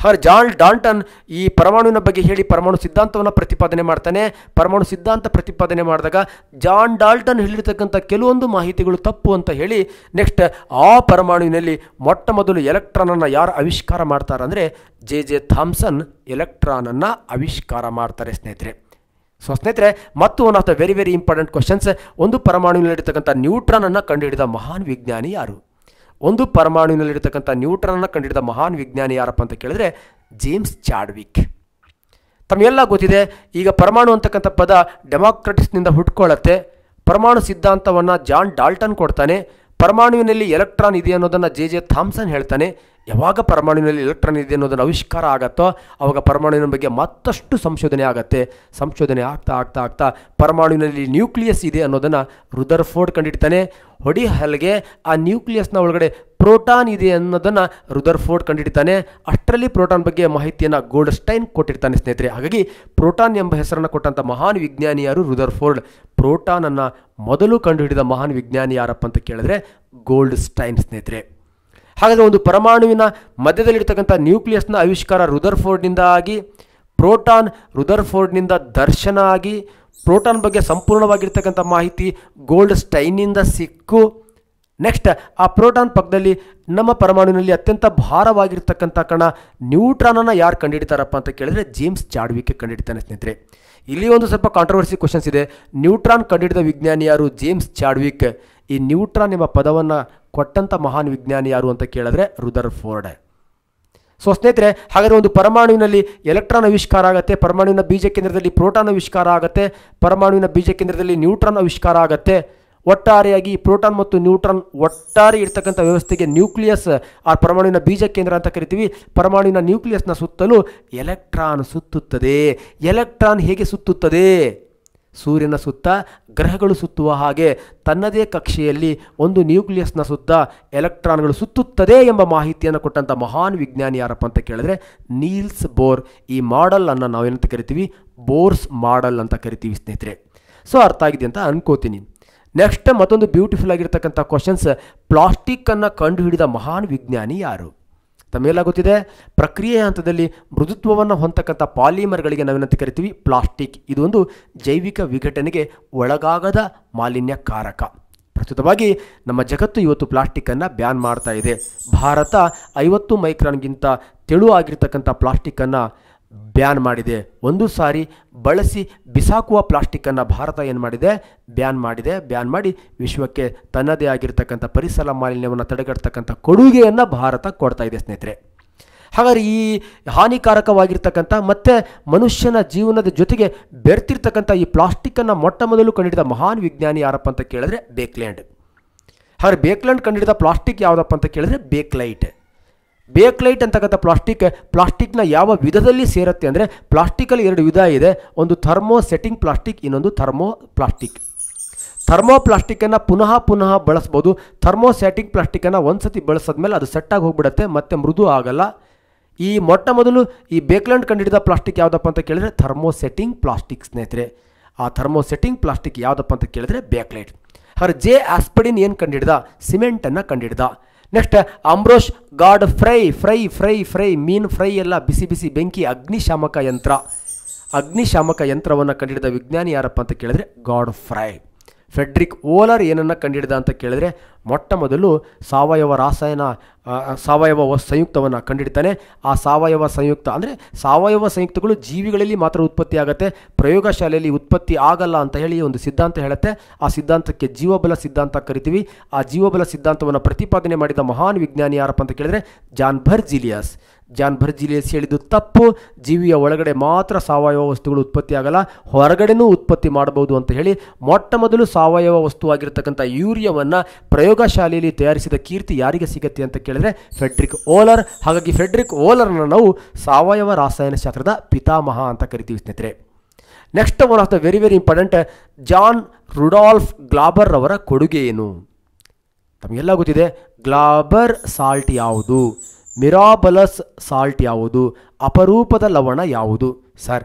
ಹರ್ ಜಾನ್ ಡಾಲ್ಟನ್ ಈ ಪರಮಾಣುವಿನ ಬಗ್ಗೆ ಹೇಳಿ ಪರಮಾಣು ಸಿದ್ಧಾಂತವನ್ನು ಪ್ರತಿಪಾದನೆ ಮಾಡ್ತಾನೆ ಪರಮಾಣು ಸಿದ್ಧಾಂತ ಪ್ರತಿಪಾದನೆ ಮಾಡಿದಾಗ ಜಾನ್ ಡಾಲ್ಟನ್ ಹೇಳಿರ್ತಕ್ಕಂಥ ಕೆಲವೊಂದು ಮಾಹಿತಿಗಳು ತಪ್ಪು ಅಂತ ಹೇಳಿ ನೆಕ್ಸ್ಟ್ ಆ ಪರಮಾಣುವಿನಲ್ಲಿ ಮೊಟ್ಟ ಮೊದಲು ಎಲೆಕ್ಟ್ರಾನನ್ನು ಯಾರು ಆವಿಷ್ಕಾರ ಮಾಡ್ತಾರೆ ಅಂದರೆ ಜೆ ಜೆ ಥಾಮ್ಸನ್ ಎಲೆಕ್ಟ್ರಾನನ್ನು ಆವಿಷ್ಕಾರ ಮಾಡ್ತಾರೆ ಸ್ನೇಹಿತರೆ ಸೊ ಸ್ನೇಹಿತರೆ ಮತ್ತು one of the very very important questions ಒಂದು ಪರಮಾಣುವಿನಲ್ಲಿರ್ತಕ್ಕಂಥ ನ್ಯೂಟ್ರಾನನ್ನು ಕಂಡುಹಿಡಿದ ಮಹಾನ್ ವಿಜ್ಞಾನಿ ಯಾರು ಒಂದು ಪರಮಾಣುವಿನಲ್ಲಿರ್ತಕ್ಕಂಥ ನ್ಯೂಟ್ರನ್ನ ಕಂಡಿಡಿದ ಮಹಾನ್ ವಿಜ್ಞಾನಿ ಯಾರಪ್ಪ ಅಂತ ಕೇಳಿದ್ರೆ ಜೇಮ್ಸ್ ಚಾಡ್ವಿಕ್ ತಮಗೆಲ್ಲ ಗೊತ್ತಿದೆ ಈಗ ಪರಮಾಣು ಅಂತಕ್ಕಂಥ ಪದ ಡೆಮಾಕ್ರಟಿಸ್ನಿಂದ ಹುಟ್ಕೊಳ್ಳುತ್ತೆ ಪರಮಾಣು ಸಿದ್ಧಾಂತವನ್ನು ಜಾನ್ ಡಾಲ್ಟನ್ ಕೊಡ್ತಾನೆ ಪರಮಾಣುವಿನಲ್ಲಿ ಎಲೆಕ್ಟ್ರಾನ್ ಇದೆ ಅನ್ನೋದನ್ನು ಜೆ ಜೆ ಥಾಮ್ಸನ್ ಹೇಳ್ತಾನೆ ಯಾವಾಗ ಪರಮಾಣುವಿನಲ್ಲಿ ಎಲೆಕ್ಟ್ರಾನ್ ಇದೆ ಅನ್ನೋದನ್ನು ಆವಿಷ್ಕಾರ ಆಗುತ್ತೋ ಆವಾಗ ಪರಮಾಣುವಿನ ಬಗ್ಗೆ ಮತ್ತಷ್ಟು ಸಂಶೋಧನೆ ಆಗುತ್ತೆ ಸಂಶೋಧನೆ ಆಗ್ತಾ ಆಗ್ತಾ ಆಗ್ತಾ ಪರಮಾಣುವಿನಲ್ಲಿ ನ್ಯೂಕ್ಲಿಯಸ್ ಇದೆ ಅನ್ನೋದನ್ನು ಫೋರ್ಡ್ ಕಂಡಿಡ್ತಾನೆ ಹೊಡಿ ಹಲ್ಗೆ ಆ ನ್ಯೂಕ್ಲಿಯಸ್ನ ಒಳಗಡೆ ಪ್ರೋಟಾನ್ ಇದೆ ಅನ್ನೋದನ್ನು ರುದರ್ ಫೋರ್ಡ್ ಕಂಡಿಡ್ತಾನೆ ಅಷ್ಟರಲ್ಲಿ ಪ್ರೋಟಾನ್ ಬಗ್ಗೆ ಮಾಹಿತಿಯನ್ನು ಗೋಲ್ಡ್ ಸ್ಟೈನ್ ಕೊಟ್ಟಿರ್ತಾನೆ ಸ್ನೇಹಿತರೆ ಹಾಗಾಗಿ ಪ್ರೋಟಾನ್ ಎಂಬ ಹೆಸರನ್ನು ಕೊಟ್ಟಂಥ ಮಹಾನ್ ವಿಜ್ಞಾನಿಯಾರು ಯಾರು ಫೋರ್ಡ್ ಪ್ರೋಟಾನನ್ನು ಮೊದಲು ಕಂಡುಹಿಡಿದ ಮಹಾನ್ ವಿಜ್ಞಾನಿ ಯಾರಪ್ಪ ಅಂತ ಕೇಳಿದ್ರೆ ಗೋಲ್ಡ್ ಸ್ಟೈನ್ ಸ್ನೇಹಿತರೆ ಹಾಗಾದರೆ ಒಂದು ಪರಮಾಣುವಿನ ಮಧ್ಯದಲ್ಲಿರ್ತಕ್ಕಂಥ ನ್ಯೂಕ್ಲಿಯಸ್ನ ಆವಿಷ್ಕಾರ ರುದರ್ಫೋರ್ಡ್ನಿಂದ ಆಗಿ ಪ್ರೋಟಾನ್ ರುದರ್ಫೋರ್ಡ್ನಿಂದ ದರ್ಶನ ಆಗಿ ಪ್ರೋಟಾನ್ ಬಗ್ಗೆ ಸಂಪೂರ್ಣವಾಗಿರ್ತಕ್ಕಂಥ ಮಾಹಿತಿ ಗೋಲ್ಡ್ ಸ್ಟೈನಿಂದ ಸಿಕ್ಕು ನೆಕ್ಸ್ಟ್ ಆ ಪ್ರೋಟಾನ್ ಪಕ್ಕದಲ್ಲಿ ನಮ್ಮ ಪರಮಾಣುವಿನಲ್ಲಿ ಅತ್ಯಂತ ಭಾರವಾಗಿರ್ತಕ್ಕಂಥ ಕಣ ನ್ಯೂಟ್ರಾನನ್ನು ಯಾರು ಕಂಡುಹಿಡಿತಾರಪ್ಪ ಅಂತ ಕೇಳಿದ್ರೆ ಜೇಮ್ಸ್ ಜಾಡ್ವಿಕೆ ಕಂಡುಹಿಡಿತಾನೆ ಸ್ನೇಹಿತರೆ ಇಲ್ಲಿ ಒಂದು ಸ್ವಲ್ಪ ಕಾಂಟ್ರವರ್ಸಿ ಕ್ವಶನ್ಸ್ ಇದೆ ನ್ಯೂಟ್ರಾನ್ ಕಂಡಿಡಿದ ವಿಜ್ಞಾನಿ ಯಾರು ಜೇಮ್ಸ್ ಚಾಡ್ವಿಕ್ ಈ ನ್ಯೂಟ್ರಾನ್ ಎಂಬ ಪದವನ್ನು ಕೊಟ್ಟಂಥ ಮಹಾನ್ ವಿಜ್ಞಾನಿ ಯಾರು ಅಂತ ಕೇಳಿದ್ರೆ ರುದರ್ ಫೋರ್ಡೆ ಸೊ ಸ್ನೇಹಿತರೆ ಹಾಗಾದರೆ ಒಂದು ಪರಮಾಣುವಿನಲ್ಲಿ ಎಲೆಕ್ಟ್ರಾನ್ ಆವಿಷ್ಕಾರ ಆಗುತ್ತೆ ಪರಮಾಣುವಿನ ಬೀಜ ಕೇಂದ್ರದಲ್ಲಿ ಪ್ರೋಟಾನ್ ಆವಿಷ್ಕಾರ ಆಗುತ್ತೆ ಪರಮಾಣುವಿನ ಬೀಜ ಕೇಂದ್ರದಲ್ಲಿ ನ್ಯೂಟ್ರಾನ್ ಆವಿಷ್ಕಾರ ಆಗುತ್ತೆ ಒಟ್ಟಾರೆಯಾಗಿ ಪ್ರೋಟಾನ್ ಮತ್ತು ನ್ಯೂಟ್ರಾನ್ ಒಟ್ಟಾರೆ ಇರ್ತಕ್ಕಂಥ ವ್ಯವಸ್ಥೆಗೆ ನ್ಯೂಕ್ಲಿಯಸ್ ಆ ಪರಮಾಣುವಿನ ಬೀಜ ಕೇಂದ್ರ ಅಂತ ಕರಿತೀವಿ ಪರಮಾಣುವಿನ ನ್ಯೂಕ್ಲಿಯಸ್ನ ಸುತ್ತಲೂ ಎಲೆಕ್ಟ್ರಾನ್ ಸುತ್ತುತ್ತದೆ ಎಲೆಕ್ಟ್ರಾನ್ ಹೇಗೆ ಸುತ್ತುತ್ತದೆ ಸೂರ್ಯನ ಸುತ್ತ ಗ್ರಹಗಳು ಸುತ್ತುವ ಹಾಗೆ ತನ್ನದೇ ಕಕ್ಷೆಯಲ್ಲಿ ಒಂದು ನ್ಯೂಕ್ಲಿಯಸ್ನ ಸುತ್ತ ಎಲೆಕ್ಟ್ರಾನ್ಗಳು ಸುತ್ತುತ್ತದೆ ಎಂಬ ಮಾಹಿತಿಯನ್ನು ಕೊಟ್ಟಂಥ ಮಹಾನ್ ವಿಜ್ಞಾನಿ ಯಾರಪ್ಪ ಅಂತ ಕೇಳಿದ್ರೆ ನೀಲ್ಸ್ ಬೋರ್ ಈ ಮಾಡಲನ್ನು ನಾವೇನಂತ ಕರಿತೀವಿ ಬೋರ್ಸ್ ಮಾಡಲ್ ಅಂತ ಕರಿತೀವಿ ಸ್ನೇಹಿತರೆ ಸೊ ಅರ್ಥ ಆಗಿದೆ ಅಂತ ಅನ್ಕೋತೀನಿ ನೆಕ್ಸ್ಟ್ ಮತ್ತೊಂದು ಬ್ಯೂಟಿಫುಲ್ ಆಗಿರ್ತಕ್ಕಂಥ ಕ್ವಶನ್ಸ್ ಪ್ಲಾಸ್ಟಿಕ್ಕನ್ನು ಕಂಡುಹಿಡಿದ ಮಹಾನ್ ವಿಜ್ಞಾನಿ ಯಾರು ತಮ್ಮೆಲ್ಲ ಗೊತ್ತಿದೆ ಪ್ರಕ್ರಿಯೆ ಹಂತದಲ್ಲಿ ಮೃದುತ್ವವನ್ನು ಹೊಂದತಕ್ಕಂಥ ಪಾಲಿಮರ್ಗಳಿಗೆ ನಾವೇನಂತ ಕರಿತೀವಿ ಪ್ಲಾಸ್ಟಿಕ್ ಇದೊಂದು ಜೈವಿಕ ವಿಘಟನೆಗೆ ಒಳಗಾಗದ ಮಾಲಿನ್ಯಕಾರಕ ಪ್ರಸ್ತುತವಾಗಿ ನಮ್ಮ ಜಗತ್ತು ಇವತ್ತು ಪ್ಲಾಸ್ಟಿಕ್ಕನ್ನು ಬ್ಯಾನ್ ಮಾಡ್ತಾ ಇದೆ ಭಾರತ ಐವತ್ತು ಮೈಕ್ರಾನ್ಗಿಂತ ತೆಳು ಆಗಿರ್ತಕ್ಕಂಥ ಪ್ಲಾಸ್ಟಿಕ್ಕನ್ನು ಬ್ಯಾನ್ ಮಾಡಿದೆ ಒಂದು ಸಾರಿ ಬಳಸಿ ಬಿಸಾಕುವ ಪ್ಲಾಸ್ಟಿಕ್ಕನ್ನು ಭಾರತ ಏನು ಮಾಡಿದೆ ಬ್ಯಾನ್ ಮಾಡಿದೆ ಬ್ಯಾನ್ ಮಾಡಿ ವಿಶ್ವಕ್ಕೆ ತನ್ನದೇ ಆಗಿರ್ತಕ್ಕಂಥ ಪರಿಸರ ಮಾಲಿನ್ಯವನ್ನು ತಡೆಗಟ್ಟತಕ್ಕಂಥ ಕೊಡುಗೆಯನ್ನು ಭಾರತ ಕೊಡ್ತಾ ಇದೆ ಸ್ನೇಹಿತರೆ ಹಾಗಾದರೆ ಈ ಹಾನಿಕಾರಕವಾಗಿರ್ತಕ್ಕಂಥ ಮತ್ತು ಮನುಷ್ಯನ ಜೀವನದ ಜೊತೆಗೆ ಬೆರ್ತಿರ್ತಕ್ಕಂಥ ಈ ಪ್ಲಾಸ್ಟಿಕ್ಕನ್ನು ಮೊಟ್ಟ ಮೊದಲು ಕಂಡಿಡಿದ ಮಹಾನ್ ವಿಜ್ಞಾನಿ ಯಾರಪ್ಪ ಅಂತ ಕೇಳಿದ್ರೆ ಬೇಕ್ಲ್ಯಾಂಡ್ ಹಾಗಾದ್ರೆ ಬೇಕ್ಲ್ಯಾಂಡ್ ಕಂಡಿಡಿದ ಪ್ಲಾಸ್ಟಿಕ್ ಯಾವುದಪ್ಪ ಅಂತ ಕೇಳಿದ್ರೆ ಬೇಕ್ಲೈಟ್ ಬೇಕ್ಲೈಟ್ ಅಂತಕ್ಕಂಥ ಪ್ಲಾಸ್ಟಿಕ್ ಪ್ಲಾಸ್ಟಿಕ್ನ ಯಾವ ವಿಧದಲ್ಲಿ ಸೇರುತ್ತೆ ಅಂದರೆ ಪ್ಲಾಸ್ಟಿಕಲ್ಲಿ ಎರಡು ವಿಧ ಇದೆ ಒಂದು ಥರ್ಮೋ ಸೆಟ್ಟಿಂಗ್ ಪ್ಲಾಸ್ಟಿಕ್ ಇನ್ನೊಂದು ಥರ್ಮೋ ಪ್ಲಾಸ್ಟಿಕ್ ಥರ್ಮೋ ಪ್ಲಾಸ್ಟಿಕ್ಕನ್ನು ಪುನಃ ಪುನಃ ಬಳಸ್ಬೋದು ಥರ್ಮೋ ಸೆಟ್ಟಿಂಗ್ ಪ್ಲಾಸ್ಟಿಕ್ಕನ್ನು ಒಂದು ಸತಿ ಬಳಸಿದ್ಮೇಲೆ ಅದು ಸೆಟ್ಟಾಗಿ ಹೋಗ್ಬಿಡುತ್ತೆ ಮತ್ತೆ ಮೃದು ಆಗಲ್ಲ ಈ ಮೊಟ್ಟ ಮೊದಲು ಈ ಬೇಕ್ಲ್ಯಾಂಡ್ ಕಂಡುಹಿಡಿದ ಪ್ಲಾಸ್ಟಿಕ್ ಯಾವುದಪ್ಪ ಅಂತ ಕೇಳಿದ್ರೆ ಥರ್ಮೋ ಸೆಟ್ಟಿಂಗ್ ಪ್ಲಾಸ್ಟಿಕ್ ಸ್ನೇಹಿತರೆ ಆ ಥರ್ಮೋ ಸೆಟ್ಟಿಂಗ್ ಪ್ಲಾಸ್ಟಿಕ್ ಯಾವುದಪ್ಪ ಅಂತ ಕೇಳಿದ್ರೆ ಬೇಕ್ಲೈಟ್ ಹರ್ ಜೆ ಆಸ್ಪಡಿನ್ ಏನು ಕಂಡುಹಿಡ್ದ ಸಿಮೆಂಟನ್ನು ಕಂಡುಹಿಡ್ದ next Ambrose Godfrey fry fry fry ಮೀನ್ ಫ್ರೈ ಎಲ್ಲ ಬಿಸಿ ಬಿಸಿ ಬೆಂಕಿ ಅಗ್ನಿಶಾಮಕ ಯಂತ್ರ ಅಗ್ನಿಶಾಮಕ ಯಂತ್ರವನ್ನು ಕಂಡಿಡಿದ ವಿಜ್ಞಾನಿ ಯಾರಪ್ಪ ಅಂತ ಕೇಳಿದ್ರೆ ಗಾಡ್ ಫ್ರೈ ಫೆಡ್ರಿಕ್ ಓಲರ್ ಏನನ್ನು ಕಂಡುಹಿಡಿದ ಅಂತ ಕೇಳಿದ್ರೆ ಮೊಟ್ಟ ಮೊದಲು ಸಾವಯವ ರಾಸಾಯನ ಸಾವಯವ ಸಂಯುಕ್ತವನ್ನು ಕಂಡುಹಿಡ್ತಾನೆ ಆ ಸಾವಯವ ಸಂಯುಕ್ತ ಅಂದರೆ ಸಾವಯವ ಸಂಯುಕ್ತಗಳು ಜೀವಿಗಳಲ್ಲಿ ಮಾತ್ರ ಉತ್ಪತ್ತಿ ಆಗುತ್ತೆ ಪ್ರಯೋಗಶಾಲೆಯಲ್ಲಿ ಉತ್ಪತ್ತಿ ಆಗಲ್ಲ ಅಂತ ಹೇಳಿ ಒಂದು ಸಿದ್ಧಾಂತ ಹೇಳುತ್ತೆ ಆ ಸಿದ್ಧಾಂತಕ್ಕೆ ಜೀವಬಲ ಸಿದ್ಧಾಂತ ಕರಿತೀವಿ ಆ ಜೀವಬಲ ಸಿದ್ಧಾಂತವನ್ನು ಪ್ರತಿಪಾದನೆ ಮಾಡಿದ ಮಹಾನ್ ವಿಜ್ಞಾನಿ ಯಾರಪ್ಪ ಅಂತ ಕೇಳಿದ್ರೆ ಜಾನ್ಭರ್ ಜಿಲಿಯಾಸ್ ಜಾನ್ಭರ್ ಭರ್ಜಿಲಿಯಸ್ ಹೇಳಿದ್ದು ತಪ್ಪು ಜೀವಿಯ ಒಳಗಡೆ ಮಾತ್ರ ಸಾವಯವ ವಸ್ತುಗಳು ಉತ್ಪತ್ತಿಯಾಗಲ್ಲ ಹೊರಗಡೆನೂ ಉತ್ಪತ್ತಿ ಮಾಡಬಹುದು ಅಂತ ಹೇಳಿ ಮೊಟ್ಟ ಮೊದಲು ಸಾವಯವ ವಸ್ತುವಾಗಿರ್ತಕ್ಕಂಥ ಯೂರಿಯಾವನ್ನು ಪ್ರಯೋಗಶಾಲೆಯಲ್ಲಿ ತಯಾರಿಸಿದ ಕೀರ್ತಿ ಯಾರಿಗೆ ಸಿಗುತ್ತೆ ಅಂತ ಕೇಳಿದ್ರೆ ಫೆಡ್ರಿಕ್ ಓಲರ್ ಹಾಗಾಗಿ ಫೆಡ್ರಿಕ್ ಓಲರ್ನ ನಾವು ಸಾವಯವ ರಾಸಾಯನಶಾಸ್ತ್ರದ ಪಿತಾಮಹ ಅಂತ ಕರಿತೀವಿ ಸ್ನೇಹಿತರೆ next one of the very very important John Rudolf Glauber ಅವರ ಕೊಡುಗೆ ಏನು ತಮಗೆಲ್ಲ ಗೊತ್ತಿದೆ ಗ್ಲಾಬರ್ ಸಾಲ್ಟ್ ಯಾವುದು ಮಿರಾಬಲಸ್ ಸಾಲ್ಟ್ ಯಾವುದು ಅಪರೂಪದ ಲವಣ ಯಾವುದು ಸರ್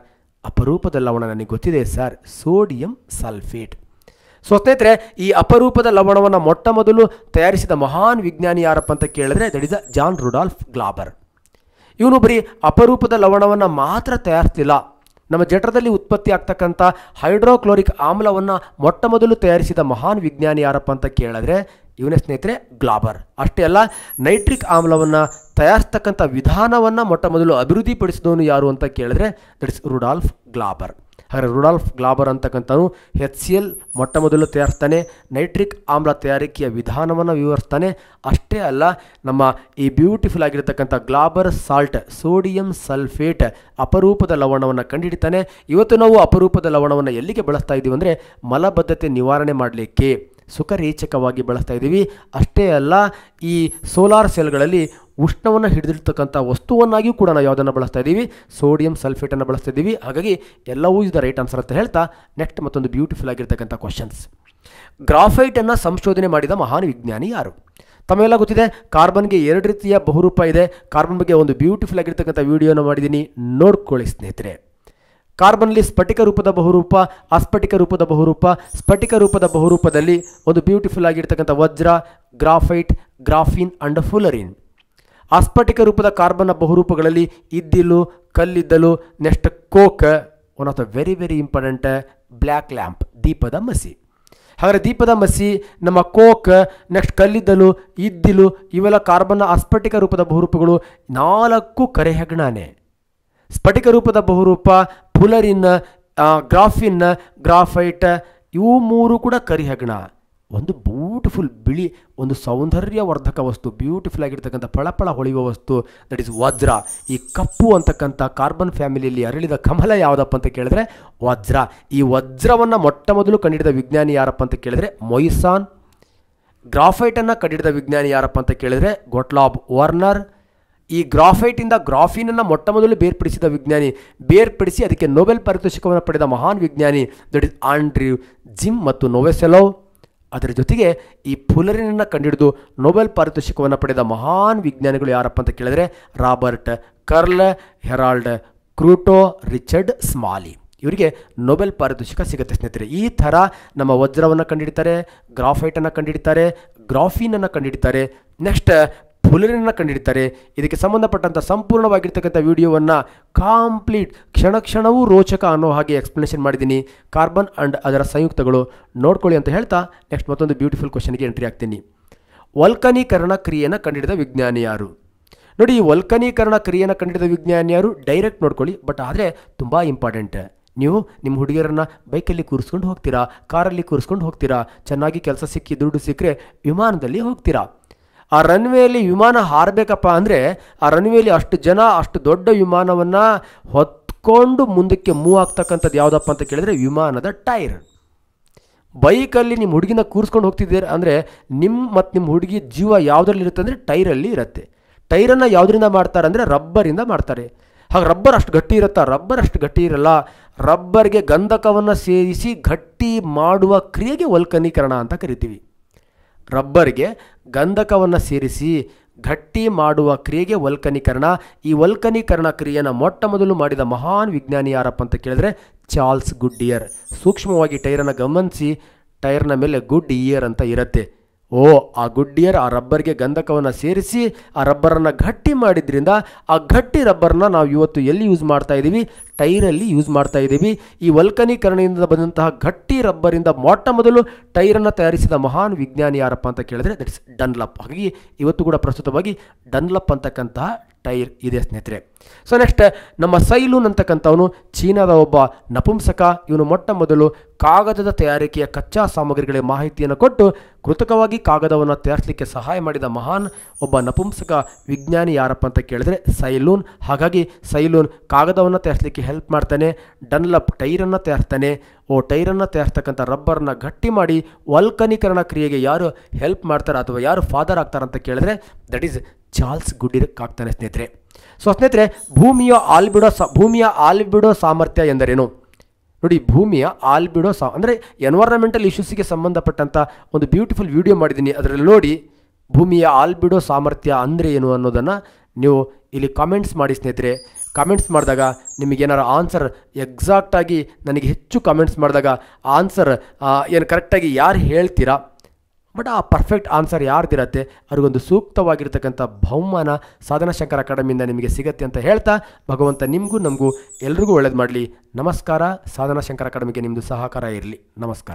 ಅಪರೂಪದ ಲವಣ ನನಗೆ ಗೊತ್ತಿದೆ ಸರ್ ಸೋಡಿಯಂ ಸಲ್ಫೇಟ್ ಸೊ ಸ್ನೇಹಿತರೆ ಈ ಅಪರೂಪದ ಲವಣವನ್ನು ಮೊಟ್ಟ ಮೊದಲು ತಯಾರಿಸಿದ ಮಹಾನ್ ವಿಜ್ಞಾನಿ ಯಾರಪ್ಪ ಅಂತ ಕೇಳಿದ್ರೆ that is John Rudolf Glauber ಇವನು ಬರೀ ಅಪರೂಪದ ಲವಣವನ್ನು ಮಾತ್ರ ತಯಾರಿಸ್ತಿಲ್ಲ ನಮ್ಮ ಜಠರದಲ್ಲಿ ಉತ್ಪತ್ತಿ ಆಗ್ತಕ್ಕಂಥ ಹೈಡ್ರೋಕ್ಲೋರಿಕ್ ಆಮ್ಲವನ್ನು ಮೊಟ್ಟ ಮೊದಲು ತಯಾರಿಸಿದ ಮಹಾನ್ ವಿಜ್ಞಾನಿ ಯಾರಪ್ಪ ಅಂತ ಕೇಳಿದ್ರೆ ಇವನೇ ಸ್ನೇಹಿತರೆ ಗ್ಲಾಬರ್ ಅಷ್ಟೇ ಅಲ್ಲ ನೈಟ್ರಿಕ್ ಆಮ್ಲವನ್ನು ತಯಾರಿಸ್ತಕ್ಕಂಥ ವಿಧಾನವನ್ನು ಮೊಟ್ಟ ಮೊದಲು ಅಭಿವೃದ್ಧಿಪಡಿಸಿದವನು ಯಾರು ಅಂತ ಕೇಳಿದ್ರೆ ದಟ್ ಇಸ್ ರುಡಾಲ್ಫ್ ಗ್ಲಾಬರ್ ಹಾಗಾದರೆ ರುಡಾಲ್ಫ್ ಗ್ಲಾಬರ್ ಅಂತಕ್ಕಂಥವನು ಹೆಚ್ ಸಿ ಎಲ್ ಮೊಟ್ಟ ಮೊದಲು ತಯಾರಿಸ್ತಾನೆ ನೈಟ್ರಿಕ್ ಆಮ್ಲ ತಯಾರಿಕೆಯ ವಿಧಾನವನ್ನು ವಿವರಿಸ್ತಾನೆ ಅಷ್ಟೇ ಅಲ್ಲ ನಮ್ಮ ಈ ಬ್ಯೂಟಿಫುಲ್ ಆಗಿರತಕ್ಕಂಥ ಗ್ಲಾಬರ್ ಸಾಲ್ಟ್ ಸೋಡಿಯಂ ಸಲ್ಫೇಟ್ ಅಪರೂಪದ ಲವಣವನ್ನು ಕಂಡುಹಿಡಿತಾನೆ ಇವತ್ತು ನಾವು ಅಪರೂಪದ ಲವಣವನ್ನು ಎಲ್ಲಿಗೆ ಬಳಸ್ತಾ ಇದ್ದೀವಿ ಅಂದರೆ ಮಲಬದ್ಧತೆ ನಿವಾರಣೆ ಮಾಡಲಿಕ್ಕೆ ಸುಖರೇಚಕವಾಗಿ ಬಳಸ್ತಾ ಇದ್ದೀವಿ ಅಷ್ಟೇ ಅಲ್ಲ ಈ ಸೋಲಾರ್ ಸೆಲ್ಗಳಲ್ಲಿ ಉಷ್ಣವನ್ನು ಹಿಡಿದಿರ್ತಕ್ಕಂಥ ವಸ್ತುವನ್ನಾಗಿಯೂ ಕೂಡ ನಾವು ಯಾವುದನ್ನು ಬಳಸ್ತಾ ಇದ್ದೀವಿ ಸೋಡಿಯಂ ಸಲ್ಫೇಟನ್ನು ಬಳಸ್ತಾ ಇದ್ದೀವಿ ಹಾಗಾಗಿ ಎಲ್ಲವೂ ಇದು ರೈಟ್ ಆನ್ಸರ್ ಅಂತ ಹೇಳ್ತಾ ನೆಕ್ಸ್ಟ್ ಮತ್ತೊಂದು ಬ್ಯೂಟಿಫುಲ್ ಆಗಿರ್ತಕ್ಕಂಥ ಕ್ವಶನ್ಸ್ ಗ್ರಾಫೈಟನ್ನು ಸಂಶೋಧನೆ ಮಾಡಿದ ಮಹಾನ್ ವಿಜ್ಞಾನಿ ಯಾರು ತಮಗೆಲ್ಲ ಗೊತ್ತಿದೆ ಕಾರ್ಬನ್ಗೆ ಎರಡು ರೀತಿಯ ಬಹುರೂಪ ಇದೆ ಕಾರ್ಬನ್ ಬಗ್ಗೆ ಒಂದು ಬ್ಯೂಟಿಫುಲ್ ಆಗಿರ್ತಕ್ಕಂಥ ವಿಡಿಯೋನ ಮಾಡಿದ್ದೀನಿ ನೋಡ್ಕೊಳ್ಳಿ ಸ್ನೇಹಿತರೆ ಕಾರ್ಬನ್ಲಿ ಸ್ಫಟಿಕ ರೂಪದ ಬಹುರೂಪ ಅಸ್ಫಟಿಕ ರೂಪದ ಬಹುರೂಪ ಸ್ಫಟಿಕ ರೂಪದ ಬಹುರೂಪದಲ್ಲಿ ಒಂದು ಬ್ಯೂಟಿಫುಲ್ ಆಗಿರ್ತಕ್ಕಂಥ ವಜ್ರ ಗ್ರಾಫೈಟ್ ಗ್ರಾಫಿನ್ ಅಂಡ್ ಫುಲರಿನ್ ಅಸ್ಫಟಿಕ ರೂಪದ ಕಾರ್ಬನ್ನ ಬಹುರೂಪಗಳಲ್ಲಿ ಇದ್ದಿಲು ಕಲ್ಲಿದ್ದಲು next coke one of the very very important black lamp ದೀಪದ ಮಸಿ ಹಾಗಾದರೆ ದೀಪದ ಮಸಿ ನಮ್ಮ ಕೋಕ್ ನೆಕ್ಸ್ಟ್ ಕಲ್ಲಿದ್ದಲು ಇದ್ದಿಲು ಇವೆಲ್ಲ ಕಾರ್ಬನ್ನ ಅಸ್ಫಟಿಕ ರೂಪದ ಬಹುರೂಪಗಳು ನಾಲ್ಕು ಕರೆಹೆಗಣಾನೆ ಸ್ಫಟಿಕ ರೂಪದ ಬಹುರೂಪ ಪುಲರಿನ್ ಗ್ರಾಫಿನ್ ಗ್ರಾಫೈಟ್ ಇವು ಮೂರು ಕೂಡ ಕರಿಹಗ್ಣ ಒಂದು ಬ್ಯೂಟಿಫುಲ್ ಬಿಳಿ ಒಂದು ಸೌಂದರ್ಯವರ್ಧಕ ವಸ್ತು ಬ್ಯೂಟಿಫುಲ್ ಆಗಿರ್ತಕ್ಕಂಥ ಪಳಪಳ ಹೊಳೆಯುವ ವಸ್ತು ದಟ್ ಇಸ್ ವಜ್ರ ಈ ಕಪ್ಪು ಅಂತಕ್ಕಂಥ ಕಾರ್ಬನ್ ಫ್ಯಾಮಿಲಿಯಲ್ಲಿ ಅರಳಿದ ಕಮಲ ಯಾವುದಪ್ಪ ಅಂತ ಕೇಳಿದ್ರೆ ವಜ್ರ ಈ ವಜ್ರವನ್ನು ಮೊಟ್ಟ ಮೊದಲು ಕಂಡಿಡಿದ ವಿಜ್ಞಾನಿ ಯಾರಪ್ಪ ಅಂತ ಕೇಳಿದ್ರೆ ಮೊಯ್ಸಾನ್ ಗ್ರಾಫೈಟನ್ನು ಕಂಡಿಡಿದ ವಿಜ್ಞಾನಿ ಯಾರಪ್ಪ ಅಂತ ಕೇಳಿದ್ರೆ ಗೊಟ್ಲಾಬ್ ವರ್ನರ್ ಈ ಗ್ರಾಫೈಟಿಂದ ಗ್ರಾಫೀನನ್ನು ಮೊಟ್ಟ ಮೊದಲು ಬೇರ್ಪಡಿಸಿದ ವಿಜ್ಞಾನಿ ಬೇರ್ಪಡಿಸಿ ಅದಕ್ಕೆ ನೊಬೆಲ್ ಪಾರಿತೋಷಿಕವನ್ನು ಪಡೆದ ಮಹಾನ್ ವಿಜ್ಞಾನಿ ದಟ್ ಇಸ್ ಆಂಡ್ರ್ಯೂ ಜಿಮ್ ಮತ್ತು ನೊವೆಸೆಲೋ ಅದರ ಜೊತೆಗೆ ಈ ಪುಲರಿನನ್ನು ಕಂಡಿಡಿದು ನೊಬೆಲ್ ಪಾರಿತೋಷಿಕವನ್ನು ಪಡೆದ ಮಹಾನ್ ವಿಜ್ಞಾನಿಗಳು ಯಾರಪ್ಪ ಅಂತ ಕೇಳಿದರೆ Robert Curl Harold Kroto Richard Smalley ಇವರಿಗೆ ನೊಬೆಲ್ ಪಾರಿತೋಷಿಕ ಸಿಗುತ್ತೆ ಸ್ನೇಹಿತರೆ ಈ ಥರ ನಮ್ಮ ವಜ್ರವನ್ನು ಕಂಡಿಡಿತಾರೆ ಗ್ರಾಫೈಟನ್ನು ಕಂಡುಹಿಡ್ತಾರೆ ಗ್ರಾಫಿನನ್ನು ಕಂಡಿಡಿತಾರೆ ನೆಕ್ಸ್ಟ್ ಫುಲರನ್ನು ಕಂಡಿಡ್ತಾರೆ ಇದಕ್ಕೆ ಸಂಬಂಧಪಟ್ಟಂಥ ಸಂಪೂರ್ಣವಾಗಿರ್ತಕ್ಕಂಥ ವಿಡಿಯೋವನ್ನು ಕಾಂಪ್ಲೀಟ್ ಕ್ಷಣ ಕ್ಷಣವೂ ರೋಚಕ ಅನ್ನೋ ಹಾಗೆ ಎಕ್ಸ್ಪ್ಲನೇಷನ್ ಮಾಡಿದ್ದೀನಿ ಕಾರ್ಬನ್ ಆ್ಯಂಡ್ ಅದರ ಸಂಯುಕ್ತಗಳು ನೋಡ್ಕೊಳ್ಳಿ ಅಂತ ಹೇಳ್ತಾ ನೆಕ್ಸ್ಟ್ ಮತ್ತೊಂದು ಬ್ಯೂಟಿಫುಲ್ ಕ್ವಶನ್ಗೆ ಎಂಟ್ರಿ ಆಗ್ತೀನಿ ವಲ್ಕನೀಕರಣ ಕ್ರಿಯೆಯನ್ನು ಕಂಡಿಡಿದ ವಿಜ್ಞಾನಿ ಯಾರು ನೋಡಿ ಈ ವಲ್ಕನೀಕರಣ ಕ್ರಿಯೆಯನ್ನು ಕಂಡಿಡಿದ ವಿಜ್ಞಾನಿ ಯಾರು ಡೈರೆಕ್ಟ್ ನೋಡ್ಕೊಳ್ಳಿ ಬಟ್ ಆದರೆ ತುಂಬ ಇಂಪಾರ್ಟೆಂಟ್ ನೀವು ನಿಮ್ಮ ಹುಡುಗಿಯರನ್ನು ಬೈಕಲ್ಲಿ ಕೂರಿಸ್ಕೊಂಡು ಹೋಗ್ತೀರಾ ಕಾರಲ್ಲಿ ಕೂರಿಸ್ಕೊಂಡು ಹೋಗ್ತೀರಾ ಚೆನ್ನಾಗಿ ಕೆಲಸ ಸಿಕ್ಕಿ ದುಡ್ಡು ಸಿಕ್ಕರೆ ವಿಮಾನದಲ್ಲಿ ಹೋಗ್ತೀರಾ ಆ ರನ್ವೇಲಿ ವಿಮಾನ ಹಾರಬೇಕಪ್ಪ ಅಂದರೆ ಆ ರನ್ವೇಲಿ ಅಷ್ಟು ಜನ ಅಷ್ಟು ದೊಡ್ಡ ವಿಮಾನವನ್ನು ಹೊತ್ಕೊಂಡು ಮುಂದಕ್ಕೆ ಮೂವ್ ಆಗ್ತಕ್ಕಂಥದ್ದು ಯಾವುದಪ್ಪ ಅಂತ ಕೇಳಿದರೆ ವಿಮಾನದ ಟೈರ್ ಬೈಕಲ್ಲಿ ನಿಮ್ಮ ಹುಡುಗಿನ ಕೂರಿಸ್ಕೊಂಡು ಹೋಗ್ತಿದ್ದೀರ ಅಂದರೆ ನಿಮ್ಮ ಮತ್ತು ನಿಮ್ಮ ಹುಡುಗಿ ಜೀವ ಇರುತ್ತೆ ಅಂದರೆ ಟೈರಲ್ಲಿ ಇರುತ್ತೆ ಟೈರನ್ನು ಯಾವುದರಿಂದ ಮಾಡ್ತಾರೆ ಅಂದರೆ ರಬ್ಬರಿಂದ ಮಾಡ್ತಾರೆ ಹಾಗೆ ರಬ್ಬರ್ ಅಷ್ಟು ಗಟ್ಟಿ ಇರುತ್ತಾ ರಬ್ಬರ್ ಅಷ್ಟು ಗಟ್ಟಿ ಇರಲ್ಲ ರಬ್ಬರ್ಗೆ ಗಂಧಕವನ್ನು ಸೇರಿಸಿ ಗಟ್ಟಿ ಮಾಡುವ ಕ್ರಿಯೆಗೆ ವಲ್ಕನೀಕರಣ ಅಂತ ಕರಿತೀವಿ ರಬ್ಬರ್ಗೆ ಗಂಧಕವನ್ನು ಸೇರಿಸಿ ಗಟ್ಟಿ ಮಾಡುವ ಕ್ರಿಯೆಗೆ ವಲ್ಕನೀಕರಣ ಈ ವಲ್ಕನೀಕರಣ ಕ್ರಿಯೆಯನ್ನು ಮೊಟ್ಟ ಮೊದಲು ಮಾಡಿದ ಮಹಾನ್ ವಿಜ್ಞಾನಿ ಯಾರಪ್ಪ ಅಂತ ಕೇಳಿದ್ರೆ ಚಾರ್ಲ್ಸ್ ಗುಡ್ ಇಯರ್ ಸೂಕ್ಷ್ಮವಾಗಿ ಟೈರನ್ನು ಗಮನಿಸಿ ಟೈರ್ನ ಮೇಲೆ ಗುಡ್ ಇಯರ್ ಅಂತ ಇರುತ್ತೆ ಓ ಆ ಗುಡ್ಡಿಯರ್ ಆ ರಬ್ಬರ್ಗೆ ಗಂಧಕವನ್ನು ಸೇರಿಸಿ ಆ ರಬ್ಬರನ್ನು ಗಟ್ಟಿ ಮಾಡಿದ್ರಿಂದ ಆ ಗಟ್ಟಿ ರಬ್ಬರ್ನ ನಾವು ಇವತ್ತು ಎಲ್ಲಿ ಯೂಸ್ ಮಾಡ್ತಾ ಇದ್ದೀವಿ ಟೈರಲ್ಲಿ ಯೂಸ್ ಮಾಡ್ತಾ ಇದ್ದೀವಿ ಈ ವಲ್ಕನೀಕರಣದಿಂದ ಬಂದಂತಹ ಗಟ್ಟಿ ರಬ್ಬರಿಂದ ಮೊಟ್ಟ ಮೊದಲು ಟೈರನ್ನು ತಯಾರಿಸಿದ ಮಹಾನ್ ವಿಜ್ಞಾನಿ ಯಾರಪ್ಪ ಅಂತ ಕೇಳಿದ್ರೆ ದಟ್ ಇಸ್ ಡನ್ಲಪ್ ಹಾಗಾಗಿ ಇವತ್ತು ಕೂಡ ಪ್ರಸ್ತುತವಾಗಿ ಡನ್ಲಪ್ ಅಂತಕ್ಕಂತಹ ಟೈರ್ ಇದೆ ಸ್ನೇಹಿತರೆ ಸೊ ನೆಕ್ಸ್ಟ್ ನಮ್ಮ ಸೈಲೂನ್ ಅಂತಕ್ಕಂಥವನು ಚೀನಾದ ಒಬ್ಬ ನಪುಂಸಕ ಇವನು ಮೊಟ್ಟ ಮೊದಲು ಕಾಗದದ ತಯಾರಿಕೆಯ ಕಚ್ಚಾ ಸಾಮಗ್ರಿಗಳಿಗೆ ಮಾಹಿತಿಯನ್ನು ಕೊಟ್ಟು ಕೃತಕವಾಗಿ ಕಾಗದವನ್ನು ತಯಾರಿಸಲಿಕ್ಕೆ ಸಹಾಯ ಮಾಡಿದ ಮಹಾನ್ ಒಬ್ಬ ನಪುಂಸಕ ವಿಜ್ಞಾನಿ ಯಾರಪ್ಪ ಅಂತ ಕೇಳಿದ್ರೆ ಸೈಲೂನ್ ಹಾಗಾಗಿ ಸೈಲೂನ್ ಕಾಗದವನ್ನು ತಯಾರಿಸಲಿಕ್ಕೆ ಹೆಲ್ಪ್ ಮಾಡ್ತಾನೆ ಡನ್ಲಪ್ ಟೈರನ್ನು ತಯಾರಿಸ್ತಾನೆ ಓ ಟೈರನ್ನು ತಯಾರಿಸ್ತಕ್ಕಂಥ ರಬ್ಬರನ್ನು ಗಟ್ಟಿ ಮಾಡಿ ವಲ್ಕನೀಕರಣ ಕ್ರಿಯೆಗೆ ಯಾರು ಹೆಲ್ಪ್ ಮಾಡ್ತಾರೆ ಅಥವಾ ಯಾರು ಫಾದರ್ ಆಗ್ತಾರಂತ ಅಂತ ಕೇಳಿದ್ರೆ ದಟ್ ಈಸ್ ಚಾರ್ಲ್ಸ್ ಗುಡ್ಡಿರಕ್ ಆಗ್ತಾನೆ ಸ್ನೇಹಿತರೆ ಸೊ ಸ್ನೇಹಿತರೆ ಭೂಮಿಯ ಆಲ್ಬಿಡೋ ಸ ಭೂಮಿಯ ಆಲ್ಬಿಡೋ ಸಾಮರ್ಥ್ಯ ಎಂದರೇನು ನೋಡಿ ಭೂಮಿಯ ಆಲ್ಬಿಡೋ ಸಾ ಅಂದರೆ ಎನ್ವೈರನ್ಮೆಂಟಲ್ ಇಶ್ಯೂಸಿಗೆ ಸಂಬಂಧಪಟ್ಟಂಥ ಒಂದು ಬ್ಯೂಟಿಫುಲ್ ವಿಡಿಯೋ ಮಾಡಿದ್ದೀನಿ ಅದರಲ್ಲಿ ನೋಡಿ ಭೂಮಿಯ ಆಲ್ಬಿಡೋ ಸಾಮರ್ಥ್ಯ ಅಂದರೆ ಏನು ಅನ್ನೋದನ್ನು ನೀವು ಇಲ್ಲಿ ಕಾಮೆಂಟ್ಸ್ ಮಾಡಿ ಸ್ನೇಹಿತರೆ ಕಮೆಂಟ್ಸ್ ಮಾಡಿದಾಗ ನಿಮಗೇನಾರು ಆನ್ಸರ್ ಎಕ್ಸಾಕ್ಟಾಗಿ ನನಗೆ ಹೆಚ್ಚು ಕಮೆಂಟ್ಸ್ ಮಾಡಿದಾಗ ಆನ್ಸರ್ ಏನು ಕರೆಕ್ಟಾಗಿ ಯಾರು ಹೇಳ್ತೀರಾ ಬಟ್ ಆ ಪರ್ಫೆಕ್ಟ್ ಆನ್ಸರ್ ಯಾರ್ದಿರತ್ತೆ ಅವ್ರಿಗೊಂದು ಸೂಕ್ತವಾಗಿರ್ತಕ್ಕಂಥ ಬಹುಮಾನ ಸಾಧನಶಂಕರ ಅಕಾಡೆಮಿಯಿಂದ ನಿಮಗೆ ಸಿಗತ್ತೆ ಅಂತ ಹೇಳ್ತಾ ಭಗವಂತ ನಿಮಗೂ ನಮಗೂ ಎಲ್ರಿಗೂ ಒಳ್ಳೇದು ಮಾಡಲಿ ನಮಸ್ಕಾರ ಸಾಧನಶಂಕರ ಅಕಾಡೆಮಿಗೆ ನಿಮ್ಮದು ಸಹಕಾರ ಇರಲಿ ನಮಸ್ಕಾರ